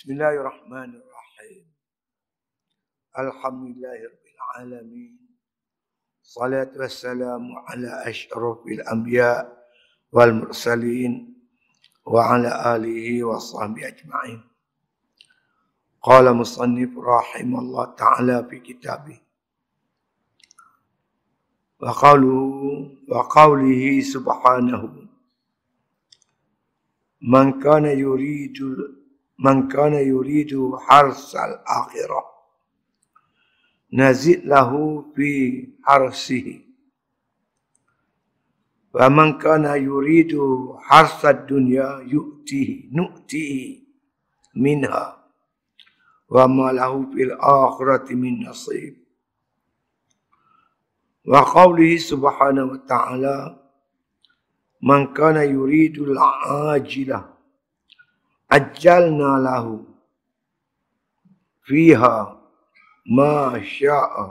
بسم الله الرحمن الرحيم الحمد لله رب العالمين صلاة والسلام على أشرف الأنبياء والمرسلين وعلى آله وصحبه أجمعين قال مصنف رحمه الله تعالى في كتابه وقوله وقوله سبحانه من كان يريد من كان يريد حرث الآخرة نزد له في حرثه ومن كان يريد حرث الدنيا يؤتيه نؤتيه منها وما له في الآخرة من نصيب وقوله سبحانه وتعالى من كان يريد العاجله ajalna lahu fiha ma sya'a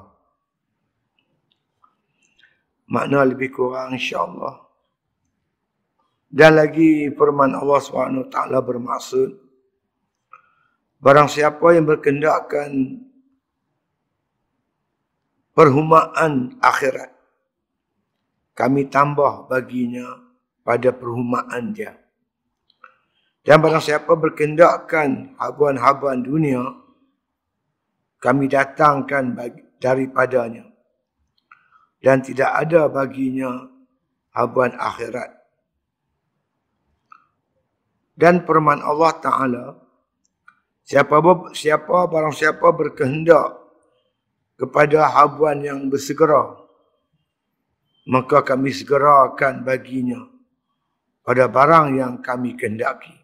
makna lebih kurang insyaallah dan lagi firman Allah taala bermaksud Barang siapa yang berkendakkan Perhumaan akhirat Kami tambah baginya pada perhumaan dia dan barang siapa berkendakkan habuan-habuan dunia, kami datangkan bagi daripadanya. Dan tidak ada baginya habuan akhirat. Dan perman Allah Ta'ala, siapa, siapa barang siapa berkehendak kepada habuan yang bersegera, maka kami segerakan baginya pada barang yang kami kehendaki.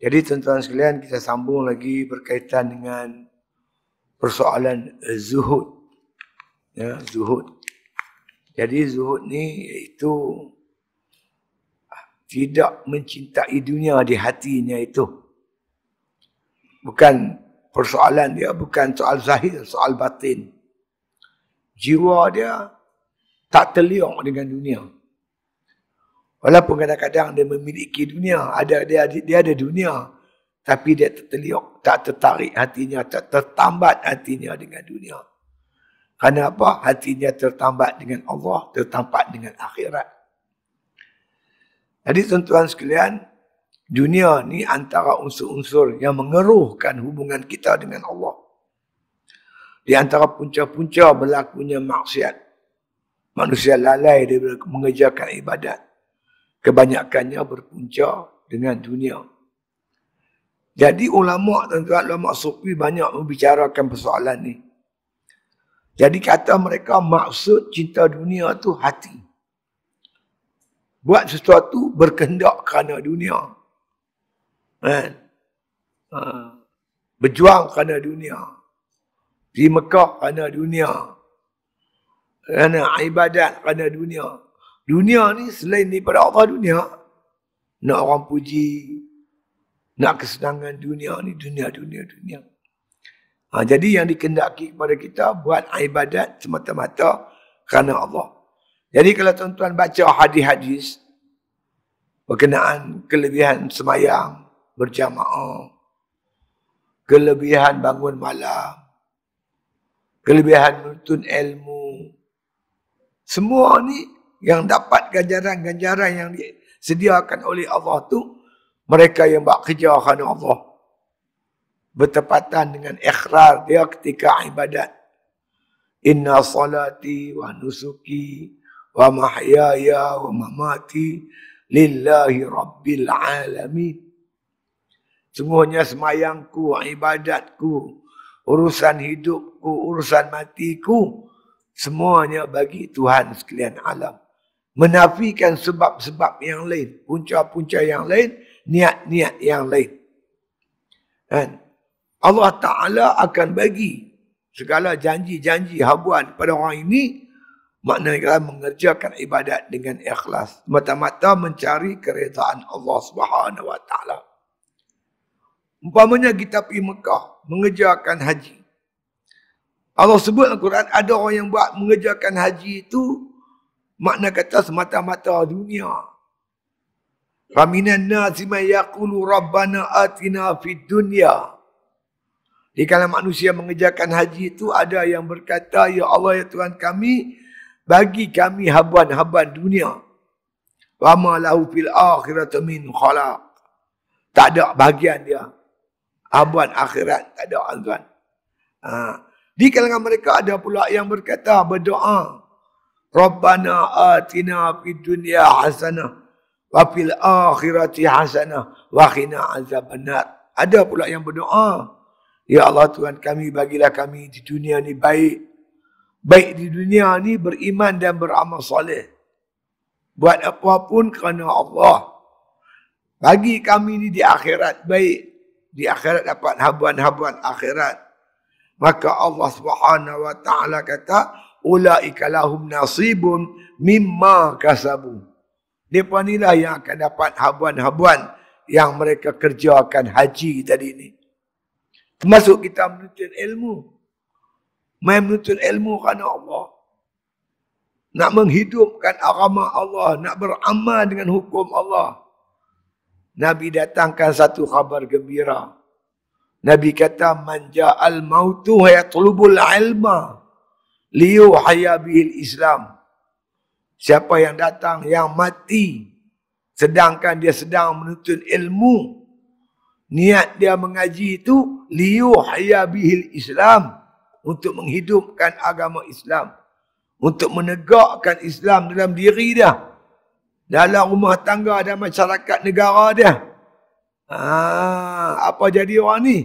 Jadi tuan-tuan sekalian kita sambung lagi berkaitan dengan persoalan eh, zuhud. Ya, zuhud. Jadi zuhud ni iaitu tidak mencintai dunia di hatinya itu. Bukan persoalan dia bukan soal zahir, soal batin. Jiwa dia tak terliung dengan dunia. Walaupun kadang-kadang dia memiliki dunia, ada dia dia ada dunia. Tapi dia terteliok, tak tertarik hatinya, tak tertambat hatinya dengan dunia. Kerana apa? Hatinya tertambat dengan Allah, tertambat dengan akhirat. Jadi tuan-tuan sekalian, dunia ni antara unsur-unsur yang mengeruhkan hubungan kita dengan Allah. Di antara punca-punca berlakunya maksiat. Manusia lalai dia mengejarkan ibadat kebanyakannya berpunca dengan dunia. Jadi ulama tuan-tuan ulama sufi banyak membicarakan persoalan ni. Jadi kata mereka maksud cinta dunia tu hati. Buat sesuatu berkehendak kerana dunia. Kan? Ha. Berjuang kerana dunia. Di Mekah kerana dunia. Kerana ibadat kerana dunia. Dunia ni selain daripada Allah dunia, nak orang puji, nak kesenangan dunia ni, dunia, dunia, dunia. Ha, jadi yang dikendaki kepada kita buat ibadat semata-mata kerana Allah. Jadi kalau tuan-tuan baca hadis-hadis berkenaan kelebihan semayang, berjamaah, kelebihan bangun malam, kelebihan menuntun ilmu, semua ni yang dapat ganjaran-ganjaran yang disediakan oleh Allah tu mereka yang buat kerja kerana Allah bertepatan dengan ikrar dia ketika ibadat inna salati wa nusuki wa mahyaya wa mamati lillahi rabbil alamin semuanya semayangku ibadatku urusan hidupku urusan matiku semuanya bagi Tuhan sekalian alam menafikan sebab-sebab yang lain, punca-punca yang lain, niat-niat yang lain. Dan Allah Ta'ala akan bagi segala janji-janji habuan pada orang ini maknanya mengerjakan ibadat dengan ikhlas mata-mata mencari keretaan Allah Subhanahu wa taala umpamanya kita pergi Mekah mengerjakan haji Allah sebut Al-Quran ada orang yang buat mengerjakan haji itu makna kata semata-mata dunia. Faminan nasi ma yaqulu rabbana atina fid dunya. Di kalangan manusia mengejarkan haji itu ada yang berkata ya Allah ya Tuhan kami bagi kami haban-haban dunia. Wa ma lahu fil akhirati min khalaq. Tak ada bahagian dia. Haban akhirat tak ada azan. Ha. Di kalangan mereka ada pula yang berkata berdoa Rabbana atina fid dunya hasanah wa fil akhirati hasanah wa qina azabannar. Ada pula yang berdoa, ya Allah Tuhan kami bagilah kami di dunia ini baik. Baik di dunia ini beriman dan beramal soleh. Buat apa pun kerana Allah. Bagi kami ini di akhirat baik. Di akhirat dapat habuan-habuan akhirat. Maka Allah Subhanahu wa taala kata, ulaika lahum nasibun mimma kasabu. Depa inilah yang akan dapat habuan-habuan yang mereka kerjakan haji tadi ni. Masuk kita menuntut ilmu. Main menuntut ilmu kerana Allah. Nak menghidupkan agama Allah. Nak beramal dengan hukum Allah. Nabi datangkan satu khabar gembira. Nabi kata, Manja al-mautu hayatulubul ilmah liu Hayabihil islam siapa yang datang yang mati sedangkan dia sedang menuntut ilmu niat dia mengaji itu liu Hayabihil islam untuk menghidupkan agama Islam untuk menegakkan Islam dalam diri dia dalam rumah tangga dan masyarakat negara dia Ah apa jadi orang ni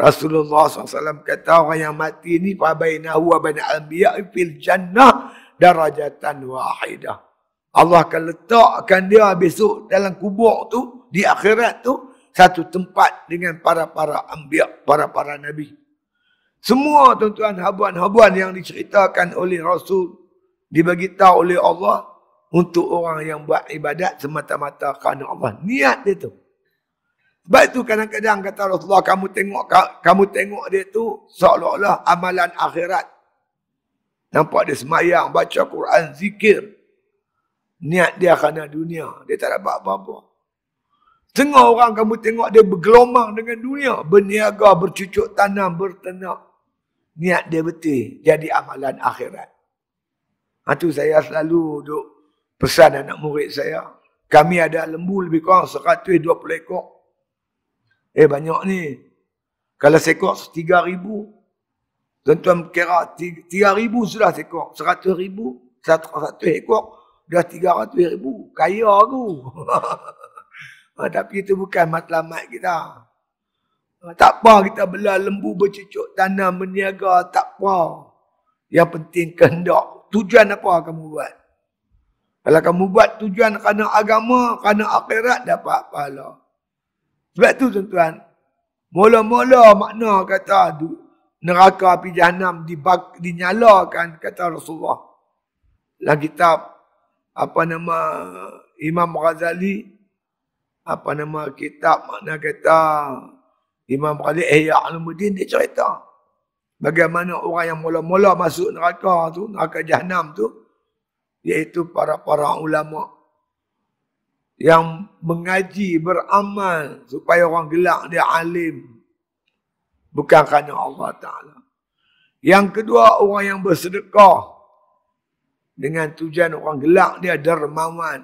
Rasulullah SAW kata orang yang mati ni fabainahu wa bain al-anbiya fil jannah darajatan wahidah. Allah akan letakkan dia besok dalam kubur tu di akhirat tu satu tempat dengan para-para anbiya, para-para nabi. Semua tuan-tuan habuan-habuan yang diceritakan oleh Rasul dibagi tahu oleh Allah untuk orang yang buat ibadat semata-mata kerana Allah. Niat dia tu. Sebab itu kadang-kadang kata Rasulullah kamu tengok kamu tengok dia tu seolah-olah amalan akhirat. Nampak dia semayang, baca Quran, zikir. Niat dia kerana dunia. Dia tak dapat apa-apa. Tengok orang kamu tengok dia bergelombang dengan dunia. Berniaga, bercucuk tanam, bertenak. Niat dia betul. Jadi amalan akhirat. Itu ha, saya selalu duk pesan anak murid saya. Kami ada lembu lebih kurang 120 ekor. Eh banyak ni. Kalau seekor 3000 tuan-tuan kira ribu, sudah seekor, 100 ribu, satu, satu ekor dah ratus ribu. Kaya aku. Ah, tapi itu bukan matlamat kita. Ah, tak apa kita belah lembu bercucuk tanah meniaga, tak apa. Yang penting kehendak. Tujuan apa kamu buat? Kalau kamu buat tujuan kerana agama, kerana akhirat dapat pahala. Sebab tu tuan-tuan, mula-mula makna kata tu, neraka api jahanam dibak, dinyalakan kata Rasulullah. Dalam kitab apa nama Imam Ghazali apa nama kitab makna kata Imam Ghazali Ihya eh, Al-Mudin dia cerita bagaimana orang yang mula-mula masuk neraka tu neraka jahanam tu iaitu para-para ulama' yang mengaji, beramal supaya orang gelak dia alim. Bukan kerana Allah Ta'ala. Yang kedua, orang yang bersedekah dengan tujuan orang gelak dia dermawan.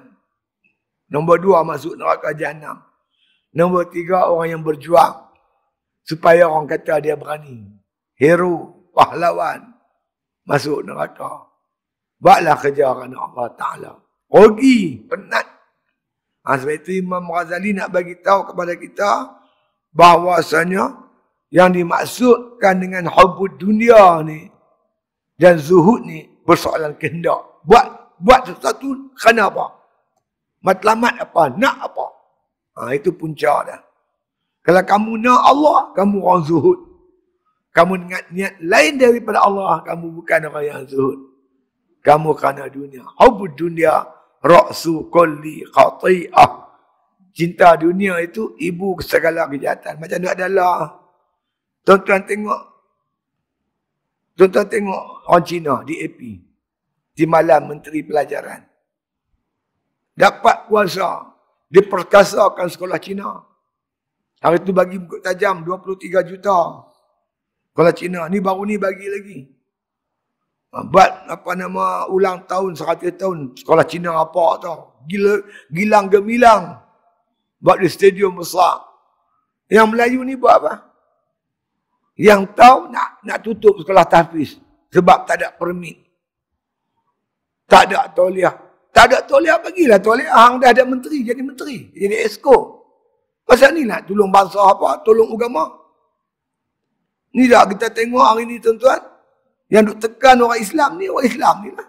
Nombor dua, masuk neraka jahannam. Nombor tiga, orang yang berjuang supaya orang kata dia berani. Hero, pahlawan, masuk neraka. Buatlah kerja kerana Allah Ta'ala. Rogi, penat Ha, sebab itu Imam Ghazali nak bagi tahu kepada kita bahawasanya yang dimaksudkan dengan hubud dunia ni dan zuhud ni persoalan kehendak. Buat buat sesuatu kerana apa? Matlamat apa? Nak apa? Ha, itu punca dah. Kalau kamu nak Allah, kamu orang zuhud. Kamu dengan niat lain daripada Allah, kamu bukan orang yang zuhud. Kamu kerana dunia. Hubud dunia. dunia. Raksu kulli khati'ah. Cinta dunia itu ibu segala kejahatan. Macam tu adalah. Tuan-tuan tengok. Tuan-tuan tengok orang Cina di AP. Di malam Menteri Pelajaran. Dapat kuasa. Diperkasakan sekolah Cina. Hari tu bagi buku tajam 23 juta. Sekolah Cina. Ni baru ni bagi lagi buat apa nama ulang tahun 100 tahun sekolah Cina apa tu gila gilang gemilang buat di stadium besar yang Melayu ni buat apa yang tahu nak nak tutup sekolah tahfiz sebab tak ada permit tak ada toliah tak ada toliah bagilah toliah hang dah ada menteri jadi menteri jadi esko pasal ni nak tolong bangsa apa tolong agama ni dah kita tengok hari ni tuan-tuan yang duk tekan orang Islam ni, orang Islam ni lah.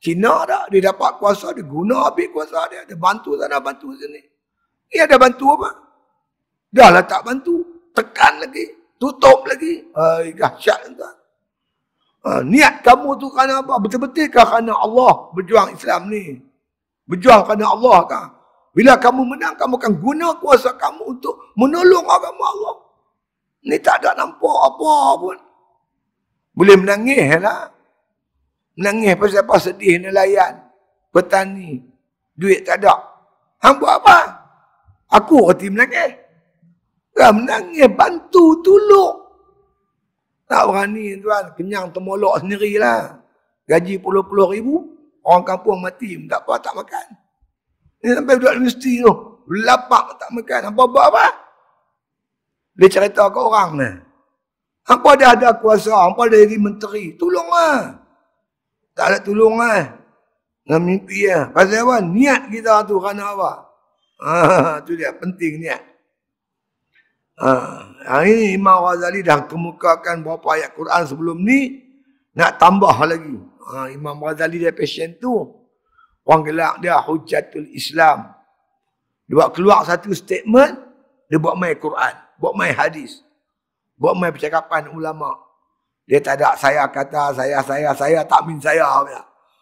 Cina dah, dia dapat kuasa, dia guna habis kuasa dia. Dia bantu sana, bantu sini. Ni ada bantu apa? Dah lah tak bantu. Tekan lagi, tutup lagi. Hai, gahsyat tuan. Ha, niat kamu tu kerana apa? Betul-betul kah kerana Allah berjuang Islam ni? Berjuang kerana Allah kah? Bila kamu menang, kamu akan guna kuasa kamu untuk menolong agama Allah. Ni tak ada nampak apa pun. Boleh menangis lah. Menangis pasal apa sedih nelayan. Petani. Duit tak ada. Hang buat apa? Aku hati menangis. Kau ya, menangis. Bantu. Tolong. Tak berani tuan. Kenyang temolok sendirilah. Gaji puluh-puluh ribu. Orang kampung mati. Tak apa. Tak makan. Ini sampai duduk universiti tu. Lapak tak makan. Apa-apa apa? Dia cerita ke orang ni. Eh? Apa dah ada kuasa. Apa dah jadi menteri. Tolonglah. Tak ada tolonglah. Nak mimpi ya. Pasal apa? Niat kita tu kan apa? Ha, tu dia penting niat. Ha, hari ini Imam Ghazali dah kemukakan beberapa ayat Quran sebelum ni. Nak tambah lagi. Ha, Imam Ghazali dia pesen tu. Orang gelak dia hujatul Islam. Dia buat keluar satu statement. Dia buat main Quran. Buat main hadis. Buat main percakapan ulama. Dia tak ada saya kata, saya, saya, saya, tak min saya.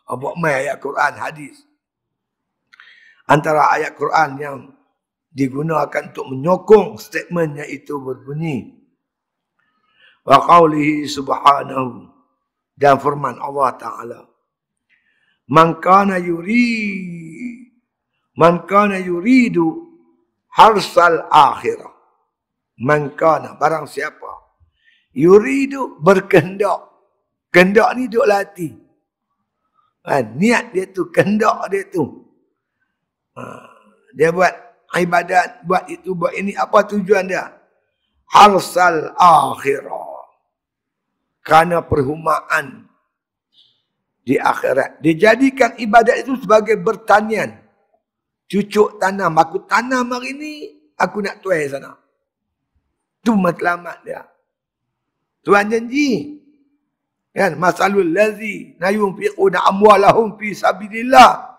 Ah, buat main ayat Quran, hadis. Antara ayat Quran yang digunakan untuk menyokong statementnya itu berbunyi. Wa qawlihi subhanahu dan firman Allah Ta'ala. Man kana yuridu man kana yuridu harsal akhirah. Man kana barang siapa yuridu berkehendak. Kehendak ni duk lati. Ha, niat dia tu, kehendak dia tu. Ha, dia buat ibadat, buat itu, buat ini. Apa tujuan dia? Harsal akhirah. Kerana perhumaan di akhirat. Dia jadikan ibadat itu sebagai bertanian. Cucuk tanam. Aku tanam hari ini, aku nak tuai sana. Itu matlamat dia. Tuhan janji. Kan? Masalul lazi na yunfiquna amwalahum fi sabilillah.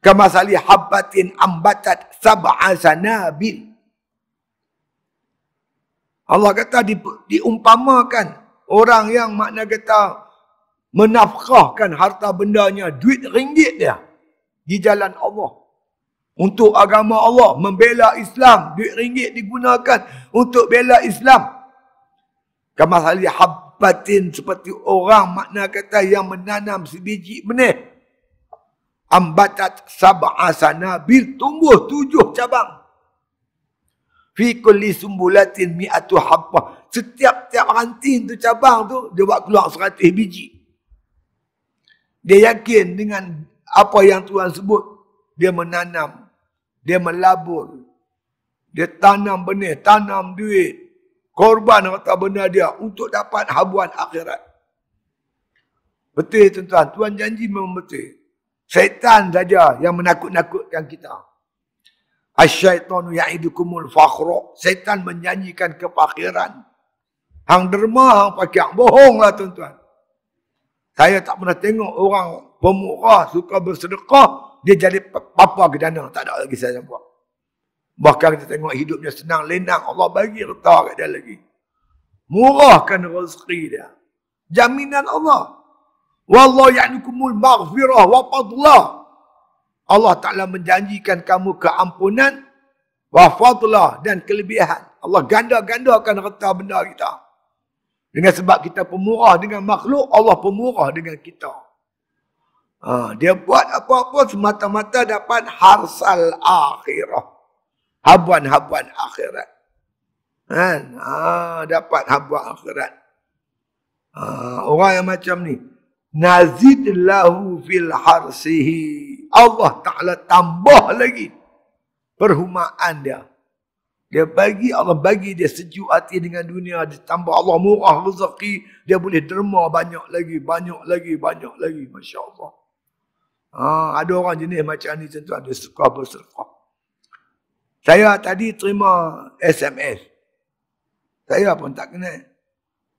Kama sali habbatin ambatat sab'a sanabil. Allah kata di, diumpamakan orang yang makna kata menafkahkan harta bendanya, duit ringgit dia di jalan Allah. Untuk agama Allah, membela Islam, duit ringgit digunakan untuk bela Islam. Kama sali habbatin seperti orang makna kata yang menanam sebiji benih. Ambatat sab'asana bil tumbuh tujuh cabang. Fi kulli sumbulatin mi'atu habbah. Setiap-tiap ranting tu cabang tu dia buat keluar seratus biji. Dia yakin dengan apa yang Tuhan sebut. Dia menanam. Dia melabur. Dia tanam benih. Tanam duit korban harta benda dia untuk dapat habuan akhirat. Betul tuan-tuan, Tuhan janji memang betul. Syaitan saja yang menakut-nakutkan kita. Asyaitanu ya'idukumul fakhra. Syaitan menyanyikan kepakiran. Hang derma, hang pakai. Bohonglah tuan-tuan. Saya tak pernah tengok orang pemurah suka bersedekah. Dia jadi papa ke dana. Tak ada lagi saya nampak. Bahkan kita tengok hidupnya senang lenang. Allah bagi reta kat dia lagi. Murahkan rezeki dia. Jaminan Allah. Wallah ya'nikumul maghfirah wa fadlah. Allah Ta'ala menjanjikan kamu keampunan wa fadlah dan kelebihan. Allah ganda-gandakan reta benda kita. Dengan sebab kita pemurah dengan makhluk, Allah pemurah dengan kita. Ha, dia buat apa-apa semata-mata dapat harsal akhirah habuan-habuan akhirat. Kan? Ha, dapat habuan akhirat. Ha, orang yang macam ni. Nazid fil harsihi. Allah Ta'ala tambah lagi. Perhumaan dia. Dia bagi, Allah bagi dia sejuk hati dengan dunia. Dia tambah Allah murah rezeki. Dia boleh derma banyak lagi, banyak lagi, banyak lagi. Masya Allah. Ha, ada orang jenis macam ni tuan-tuan. Dia suka berserkah. Saya tadi terima SMS. Saya pun tak kenal.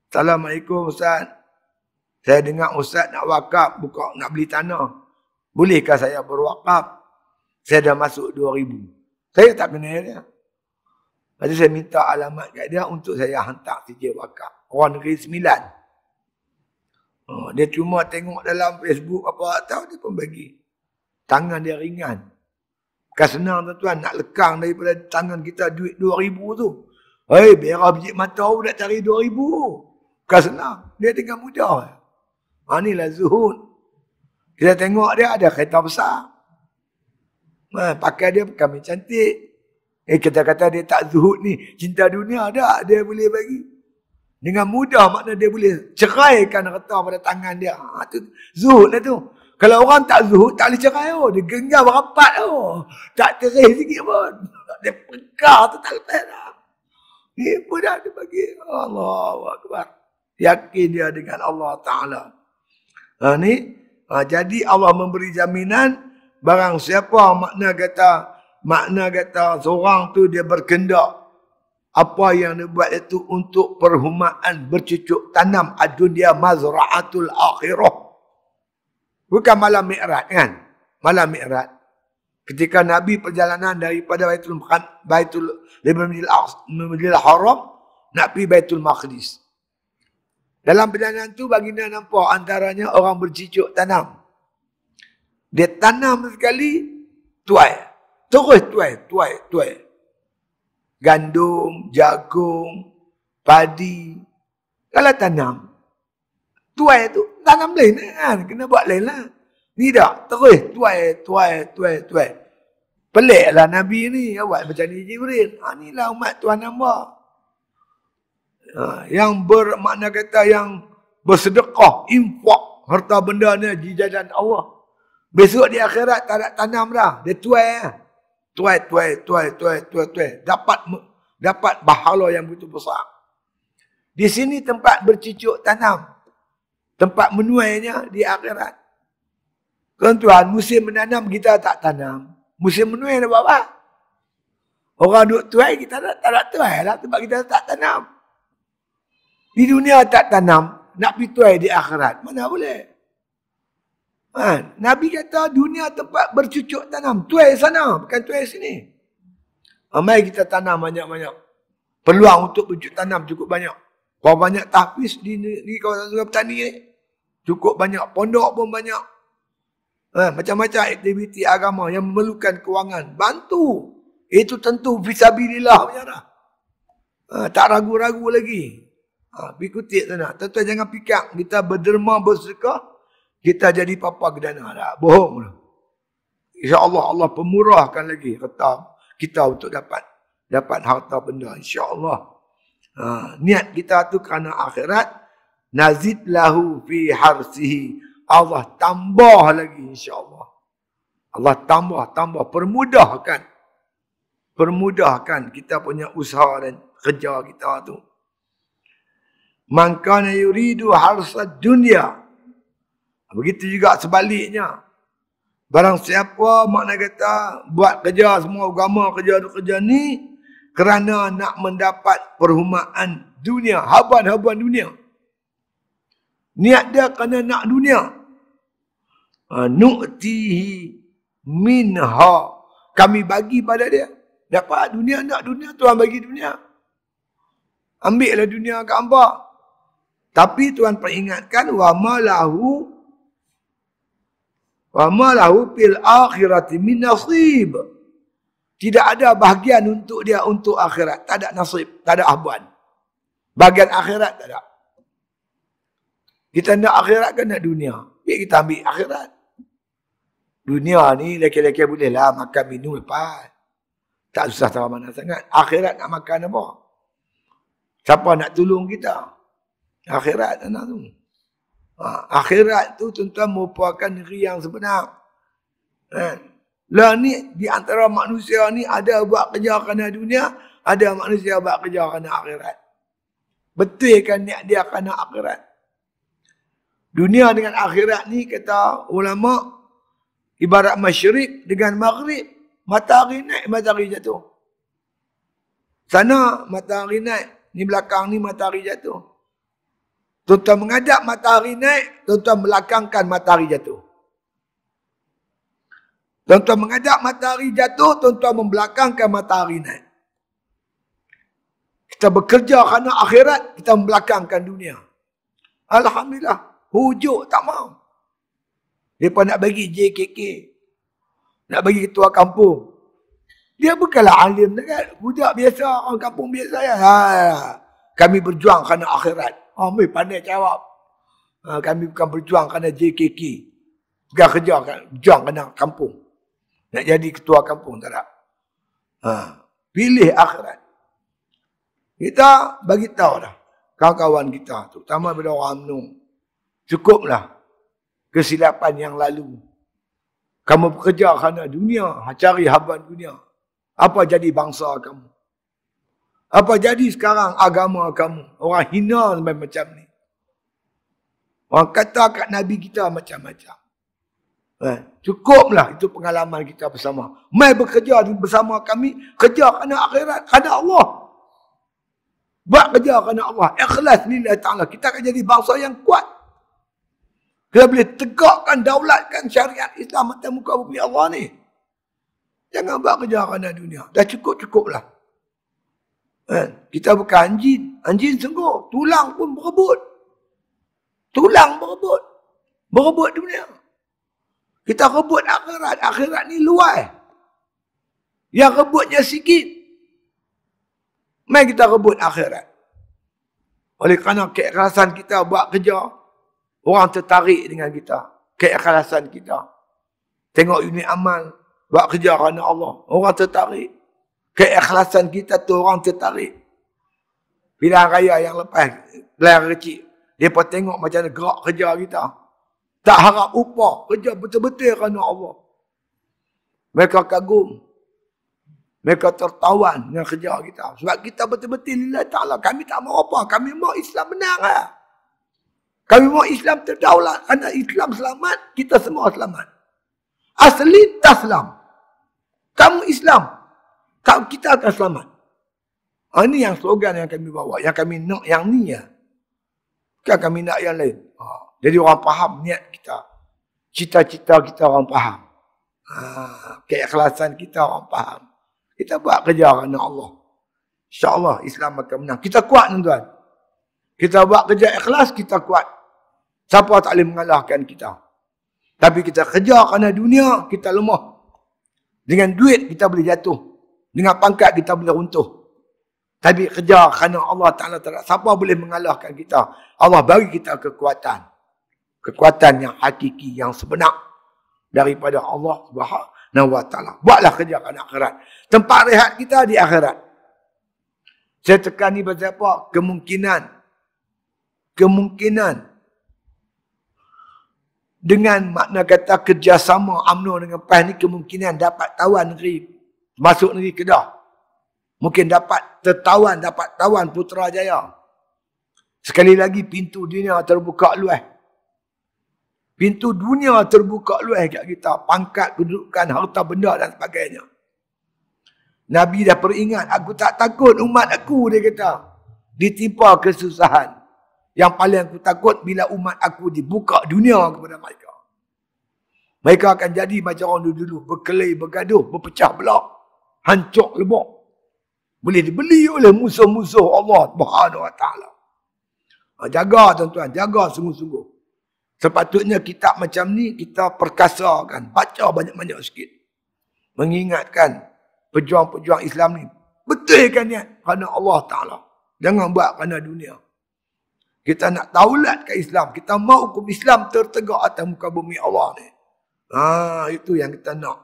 Assalamualaikum Ustaz. Saya dengar Ustaz nak wakaf, buka nak beli tanah. Bolehkah saya berwakaf? Saya dah masuk 2000. Saya tak kenal dia. Lepas saya minta alamat kat dia untuk saya hantar sijil wakaf. Orang Negeri Sembilan. Oh, dia cuma tengok dalam Facebook apa tahu dia pun bagi. Tangan dia ringan. Bukan senang tuan-tuan nak lekang daripada tangan kita duit RM2,000 tu. Hei, biar biji mata pun nak cari dua ribu. Bukan senang. Dia tinggal muda. Manilah ha, zuhud. Kita tengok dia ada kereta besar. Ha, pakai dia bukan main cantik. Eh, kita kata dia tak zuhud ni. Cinta dunia ada, dia boleh bagi. Dengan mudah makna dia boleh ceraikan harta pada tangan dia. Ha, tu, zuhud lah tu. Kalau orang tak zuhud, tak boleh cerai oh. Dia genggam rapat oh. Tak terih sikit pun. Dia pegah tu tak lepas dah. Dia pun dah dia bagi. Allah Akbar. Yakin dia dengan Allah Ta'ala. Ha, ni. Ha, jadi Allah memberi jaminan. Barang siapa makna kata. Makna kata seorang tu dia berkendak. Apa yang dia buat itu untuk perhumaan bercucuk tanam. dia mazra'atul akhirah. Bukan malam Mi'rat kan? Malam Mi'rat. Ketika Nabi perjalanan daripada Baitul Makan, Baitul Lebanil Al Haram, nak pergi Baitul Maqdis. Dalam perjalanan tu baginda nampak antaranya orang bercicuk tanam. Dia tanam sekali, tuai. Terus tuai, tuai, tuai. Gandum, jagung, padi. Kalau tanam, tuai tu tangan belain lah, kan kena buat lain lah ni dah terus tuai tuai tuai tuai peliklah nabi ni awak macam ni jibril ha ah, inilah umat tuan nama ha, yang bermakna kata yang bersedekah infak harta benda ni di jalan Allah besok di akhirat tak ada tanam dah dia tuai ha. tuai tuai tuai tuai tuai tuai dapat dapat bahala yang begitu besar di sini tempat bercucuk tanam Tempat menuainya di akhirat. Tuan-tuan, musim menanam kita tak tanam. Musim menuai dah apa-apa. Orang duduk tuai, kita tak, ada tuai lah. Sebab kita tak tanam. Di dunia tak tanam, nak pergi tuai di akhirat. Mana boleh? Ha, Nabi kata dunia tempat bercucuk tanam. Tuai sana, bukan tuai sini. Ramai ah, kita tanam banyak-banyak. Peluang untuk bercucuk tanam cukup banyak. Kau banyak tahfiz di, di kawasan-kawasan petani ni. Eh? Cukup banyak pondok pun banyak. Eh, macam-macam aktiviti agama yang memerlukan kewangan. Bantu. Itu tentu visabilillah punya dah. Eh, tak ragu-ragu lagi. Ha, eh, Bikutik sana. Tentu jangan pikak. Kita berderma bersedekah. Kita jadi papa gedana dah. Bohong lah. InsyaAllah Allah pemurahkan lagi harta kita untuk dapat dapat harta benda. InsyaAllah. Ha, niat kita tu kerana akhirat nazid lahu fi harsihi Allah tambah lagi insyaallah Allah tambah tambah permudahkan permudahkan kita punya usaha dan kerja kita tu mankana yuridu harsa dunia begitu juga sebaliknya barang siapa makna kata buat kerja semua agama kerja tu kerja ni kerana nak mendapat perhumaan dunia haban-haban dunia Niat dia kerana nak dunia. Ha, nu'tihi minha. Kami bagi pada dia. Dapat dunia nak dunia, Tuhan bagi dunia. ambil Ambillah dunia ke hamba. Tapi Tuhan peringatkan, wa malahu wa malahu fil akhirati min nasib. Tidak ada bahagian untuk dia untuk akhirat. Tak ada nasib, tak ada ahban. Bahagian akhirat tak ada. Kita nak akhirat kan nak dunia? Biar kita ambil akhirat. Dunia ni lelaki-lelaki boleh lah makan minum lepas. Tak susah tahu mana sangat. Akhirat nak makan apa? Siapa nak tolong kita? Akhirat anak tu. Ha, akhirat tu tuan-tuan merupakan negeri yang sebenar. Ha. Lah ni di antara manusia ni ada buat kerja kerana dunia, ada manusia buat kerja kerana akhirat. Betul kan niat dia kerana akhirat. Dunia dengan akhirat ni kata ulama ibarat masyrik dengan maghrib. Matahari naik, matahari jatuh. Sana matahari naik, ni belakang ni matahari jatuh. Tuan-tuan mengadap matahari naik, tuan-tuan belakangkan matahari jatuh. Tuan-tuan mengadap matahari jatuh, tuan-tuan membelakangkan matahari naik. Kita bekerja kerana akhirat, kita membelakangkan dunia. Alhamdulillah. Hujuk tak mau. Mereka nak bagi JKK. Nak bagi ketua kampung. Dia bukanlah alim dekat. Budak biasa, orang kampung biasa. Ya. Ha, kami berjuang kerana akhirat. Amir oh, ha, pandai jawab. Ha, kami bukan berjuang kerana JKK. Bukan kerja, kan? berjuang kerana kampung. Nak jadi ketua kampung, tak tak? Ha, pilih akhirat. Kita bagi tahu dah kawan-kawan kita terutama bila orang UMNO Cukuplah kesilapan yang lalu. Kamu bekerja kerana dunia, cari haban dunia. Apa jadi bangsa kamu? Apa jadi sekarang agama kamu? Orang hina macam ni. Orang kata kat Nabi kita macam-macam. Eh, cukuplah itu pengalaman kita bersama. Mai bekerja bersama kami, kerja kerana akhirat, kerana Allah. Buat kerja kerana Allah. Ikhlas lillahi ta'ala. Kita akan jadi bangsa yang kuat kita boleh tegakkan daulatkan syariat Islam mata muka bumi Allah ni. Jangan buat kerja kerana dunia. Dah cukup-cukuplah. Kan? Kita bukan anjin, anjin sungguh. Tulang pun berebut. Tulang berebut. Berebut dunia. Kita rebut akhirat. Akhirat ni luar. Yang rebutnya sikit. Mari kita rebut akhirat. Oleh kerana keikhlasan kita buat kerja, Orang tertarik dengan kita. Keikhlasan kita. Tengok unit amal. Buat kerja kerana Allah. Orang tertarik. Keikhlasan kita tu orang tertarik. Bila raya yang lepas. Belayar kecil. Mereka tengok macam mana gerak kerja kita. Tak harap upah. Kerja betul-betul kerana Allah. Mereka kagum. Mereka tertawan dengan kerja kita. Sebab kita betul-betul lillahi ta'ala. Kami tak mahu apa. Kami mahu Islam menang lah. Kami mahu Islam terdaulat. Anda Islam selamat, kita semua selamat. Asli taslam. Kamu Islam, kamu kita akan selamat. Ah, ini yang slogan yang kami bawa. Yang kami nak yang ni ya. Bukan kami nak yang lain. Ha. Jadi orang faham niat kita. Cita-cita kita orang faham. Ha. Keikhlasan kita orang faham. Kita buat kerja kerana Allah. InsyaAllah Islam akan menang. Kita kuat tuan-tuan. Kita buat kerja ikhlas, kita kuat. Siapa tak boleh mengalahkan kita? Tapi kita kerja kerana dunia, kita lemah. Dengan duit kita boleh jatuh. Dengan pangkat kita boleh runtuh. Tapi kerja kerana Allah Ta'ala Ta'ala. Siapa boleh mengalahkan kita? Allah bagi kita kekuatan. Kekuatan yang hakiki, yang sebenar. Daripada Allah Subhanahu Wa Ta'ala. Buatlah kerja kerana akhirat. Tempat rehat kita di akhirat. Saya tekan ni pasal apa? Kemungkinan. Kemungkinan dengan makna kata kerjasama UMNO dengan PAN ni kemungkinan dapat tawan negeri masuk negeri Kedah. Mungkin dapat tertawan, dapat tawan jaya. Sekali lagi pintu dunia terbuka luas. Pintu dunia terbuka luas kat kita. Pangkat, kedudukan, harta benda dan sebagainya. Nabi dah peringat, aku tak takut umat aku, dia kata. Ditimpa kesusahan. Yang paling aku takut bila umat aku dibuka dunia kepada mereka. Mereka akan jadi macam orang dulu-dulu. Berkelai, bergaduh, berpecah belah. Hancur lebok. Boleh dibeli oleh musuh-musuh Allah SWT. Ha, jaga tuan-tuan, jaga sungguh-sungguh. Sepatutnya kita macam ni kita perkasakan. Baca banyak-banyak sikit. Mengingatkan pejuang-pejuang Islam ni. Betulkan niat kerana Allah Ta'ala. Jangan buat kerana dunia. Kita nak taulat ke Islam. Kita mau hukum Islam tertegak atas muka bumi Allah ni. Ha, itu yang kita nak.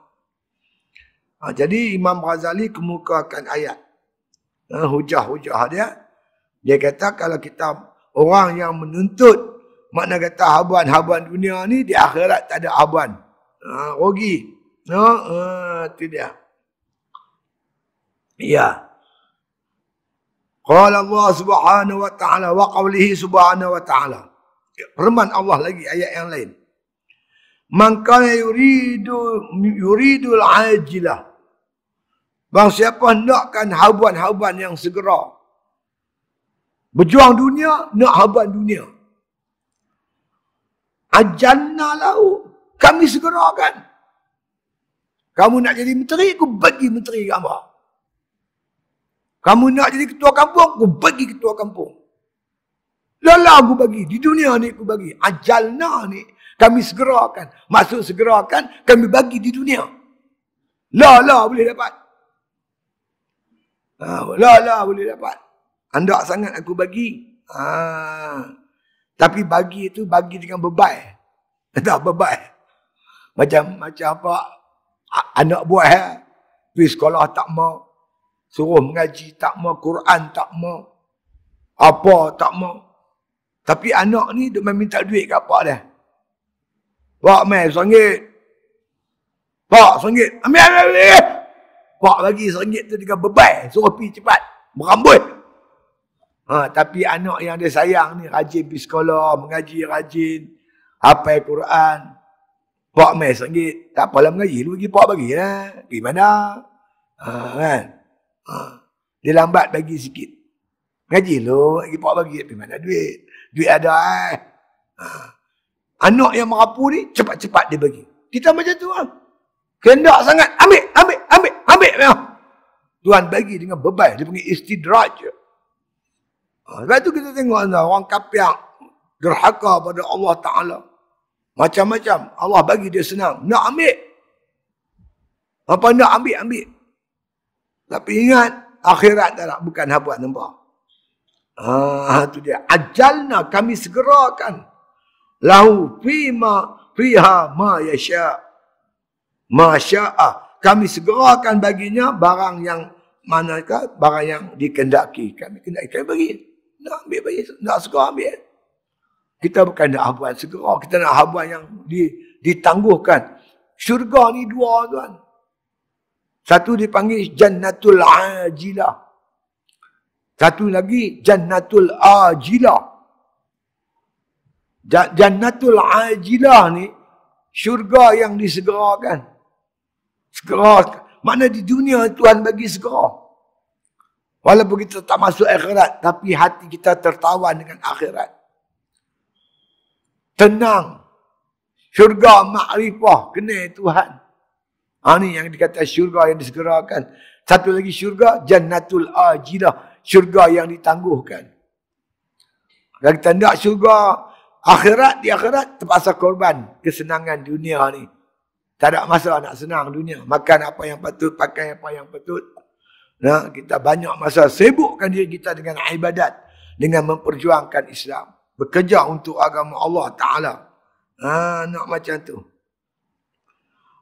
Ha, jadi Imam Ghazali kemukakan ayat. Ha, hujah-hujah dia. Dia kata kalau kita orang yang menuntut makna kata haban-haban dunia ni di akhirat tak ada haban. Ha, rugi. Ha, ha, itu dia. Ya. Yeah. Qala Allah Subhanahu wa taala wa qawlihi Subhanahu wa taala. Firman Allah lagi ayat yang lain. Man kana yuridu yuridul ajilah. Bang siapa nakkan haban-haban yang segera. Berjuang dunia nak haban dunia. Ajanna lau kami segerakan. Kamu nak jadi menteri, aku bagi menteri kamu. Kamu nak jadi ketua kampung, aku bagi ketua kampung. Lala aku bagi. Di dunia ni aku bagi. Ajalna ni kami segerakan. Maksud segerakan, kami bagi di dunia. Lala boleh dapat. Ha, Lala boleh dapat. Anda sangat aku bagi. Ha. Tapi bagi itu bagi dengan bebai. Tak bebai. Macam macam apa anak buah. Eh. Pergi sekolah tak mau suruh mengaji tak mau Quran tak mau apa tak mau tapi anak ni dia minta duit kat pak dia pak mai sengit pak sengit ambil ambil, ambil. pak lagi sengit tu dengan bebai suruh pergi cepat merambut ha, tapi anak yang dia sayang ni rajin pergi sekolah mengaji rajin apa Quran pak mai sengit tak apalah mengaji lu bagi pak bagilah pergi mana ha, kan Ha. Dia lambat bagi sikit. Gaji lo, bagi pak bagi. Tapi mana duit? Duit ada eh. Ha. Anak yang merapu ni, cepat-cepat dia bagi. Kita macam tu lah. Kendak sangat. Ambil, ambil, ambil, ambil. Ya. Tuhan bagi dengan bebas. Dia panggil istidraj je. Ha. Lepas tu kita tengok orang kapiak. Derhaka pada Allah Ta'ala. Macam-macam. Allah bagi dia senang. Nak ambil. Apa nak ambil, ambil. Tapi ingat akhirat tak nak bukan habuan nampak. Ah tu dia ajalna kami segerakan lahu fima fiha ma yasha masyaa kami segerakan baginya barang yang manakah barang yang dikendaki kami kendaki kami bagi nak ambil bagi nak segera ambil kita bukan nak habuan segera kita nak habuan yang ditangguhkan syurga ni dua tuan satu dipanggil Jannatul Ajilah. Satu lagi Jannatul Ajilah. Jannatul Ajilah ni syurga yang disegerakan. Segera. Mana di dunia Tuhan bagi segera. Walaupun kita tak masuk akhirat. Tapi hati kita tertawan dengan akhirat. Tenang. Syurga makrifah. Kena Tuhan. Ha, ah, ini yang dikata syurga yang disegerakan. Satu lagi syurga, jannatul ajilah. Syurga yang ditangguhkan. Kalau kita nak syurga, akhirat di akhirat terpaksa korban kesenangan dunia ni. Tak ada masalah nak senang dunia. Makan apa yang patut, pakai apa yang patut. Nah, kita banyak masa sibukkan diri kita dengan ibadat. Dengan memperjuangkan Islam. Bekerja untuk agama Allah Ta'ala. Ha, nak macam tu.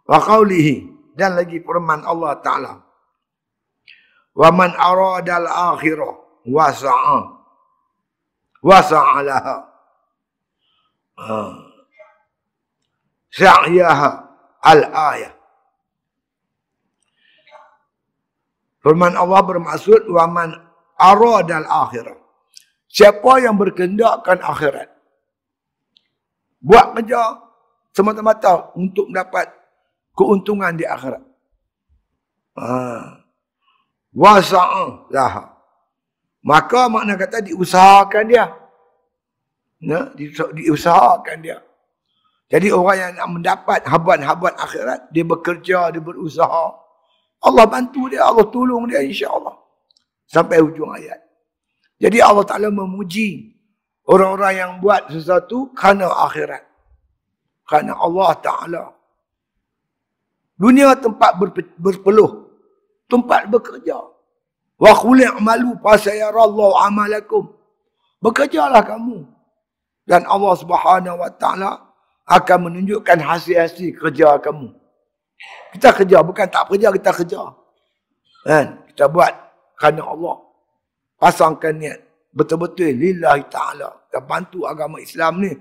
Wa qawlihi dan lagi firman Allah Taala. Wa man aradal akhirah wasa'a wasa'alaha. Ha. Sa'yaha al-ayah. Firman Allah bermaksud wa man aradal akhirah. Siapa yang berkendakkan akhirat? Buat kerja semata-mata untuk mendapat keuntungan di akhirat. Wasa'a ha. ha. lah. Maka makna kata diusahakan dia. Ya, diusahakan dia. Jadi orang yang nak mendapat haban-haban akhirat, dia bekerja, dia berusaha. Allah bantu dia, Allah tolong dia insya-Allah. Sampai hujung ayat. Jadi Allah Taala memuji orang-orang yang buat sesuatu kerana akhirat. Kerana Allah Taala Dunia tempat berpeluh. Tempat bekerja. Wa khuli' malu pasayarallahu amalakum. Bekerjalah kamu. Dan Allah subhanahu wa ta'ala akan menunjukkan hasil-hasil kerja kamu. Kita kerja. Bukan tak kerja, kita kerja. Kan? Kita buat kerana Allah. Pasangkan niat. Betul-betul lillahi ta'ala. Kita bantu agama Islam ni.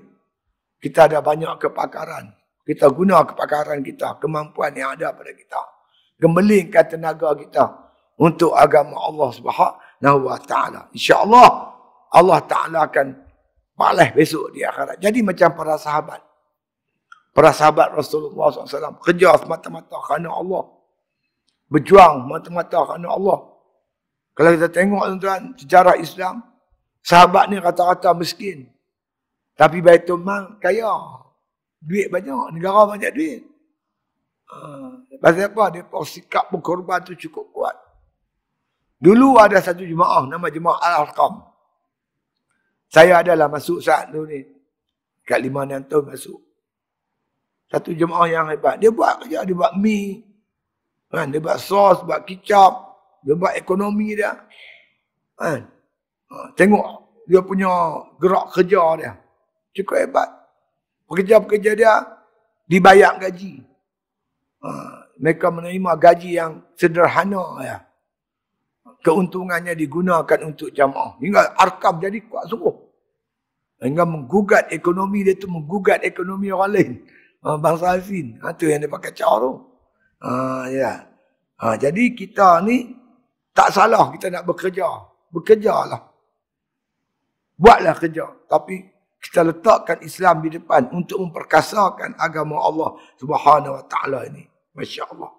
Kita ada banyak kepakaran. Kita guna kepakaran kita, kemampuan yang ada pada kita. Gembelingkan tenaga kita untuk agama Allah Subhanahu Wa Taala. Insya-Allah Allah Taala akan balas besok di akhirat. Jadi macam para sahabat. Para sahabat Rasulullah sallallahu SAW kerja semata-mata kerana Allah. Berjuang semata-mata kerana Allah. Kalau kita tengok tuan-tuan sejarah Islam, sahabat ni kata kata miskin. Tapi Baitul Mal kaya duit banyak, negara banyak duit. Ha. Ah, Pasal apa? Dia pun sikap berkorban tu cukup kuat. Dulu ada satu jemaah nama jemaah Al-Arqam. Saya adalah masuk saat tu ni. Kat lima enam tahun masuk. Satu jemaah yang hebat. Dia buat kerja, dia buat mi. Kan? Dia buat sos, buat kicap. Dia buat ekonomi dia. Kan? Ha. Tengok dia punya gerak kerja dia. Cukup hebat. Pekerja-pekerja dia dibayar gaji. Ha, mereka menerima gaji yang sederhana ya. Keuntungannya digunakan untuk jamaah. Hingga arkam jadi kuat sungguh. Hingga menggugat ekonomi dia tu, menggugat ekonomi orang lain. Ha, bangsa Azin. Ha, yang dia pakai cawar tu. Ha, ya. Ha, jadi kita ni tak salah kita nak bekerja. Bekerjalah. Buatlah kerja. Tapi kita letakkan Islam di depan untuk memperkasakan agama Allah Subhanahu wa taala ini. Masya-Allah.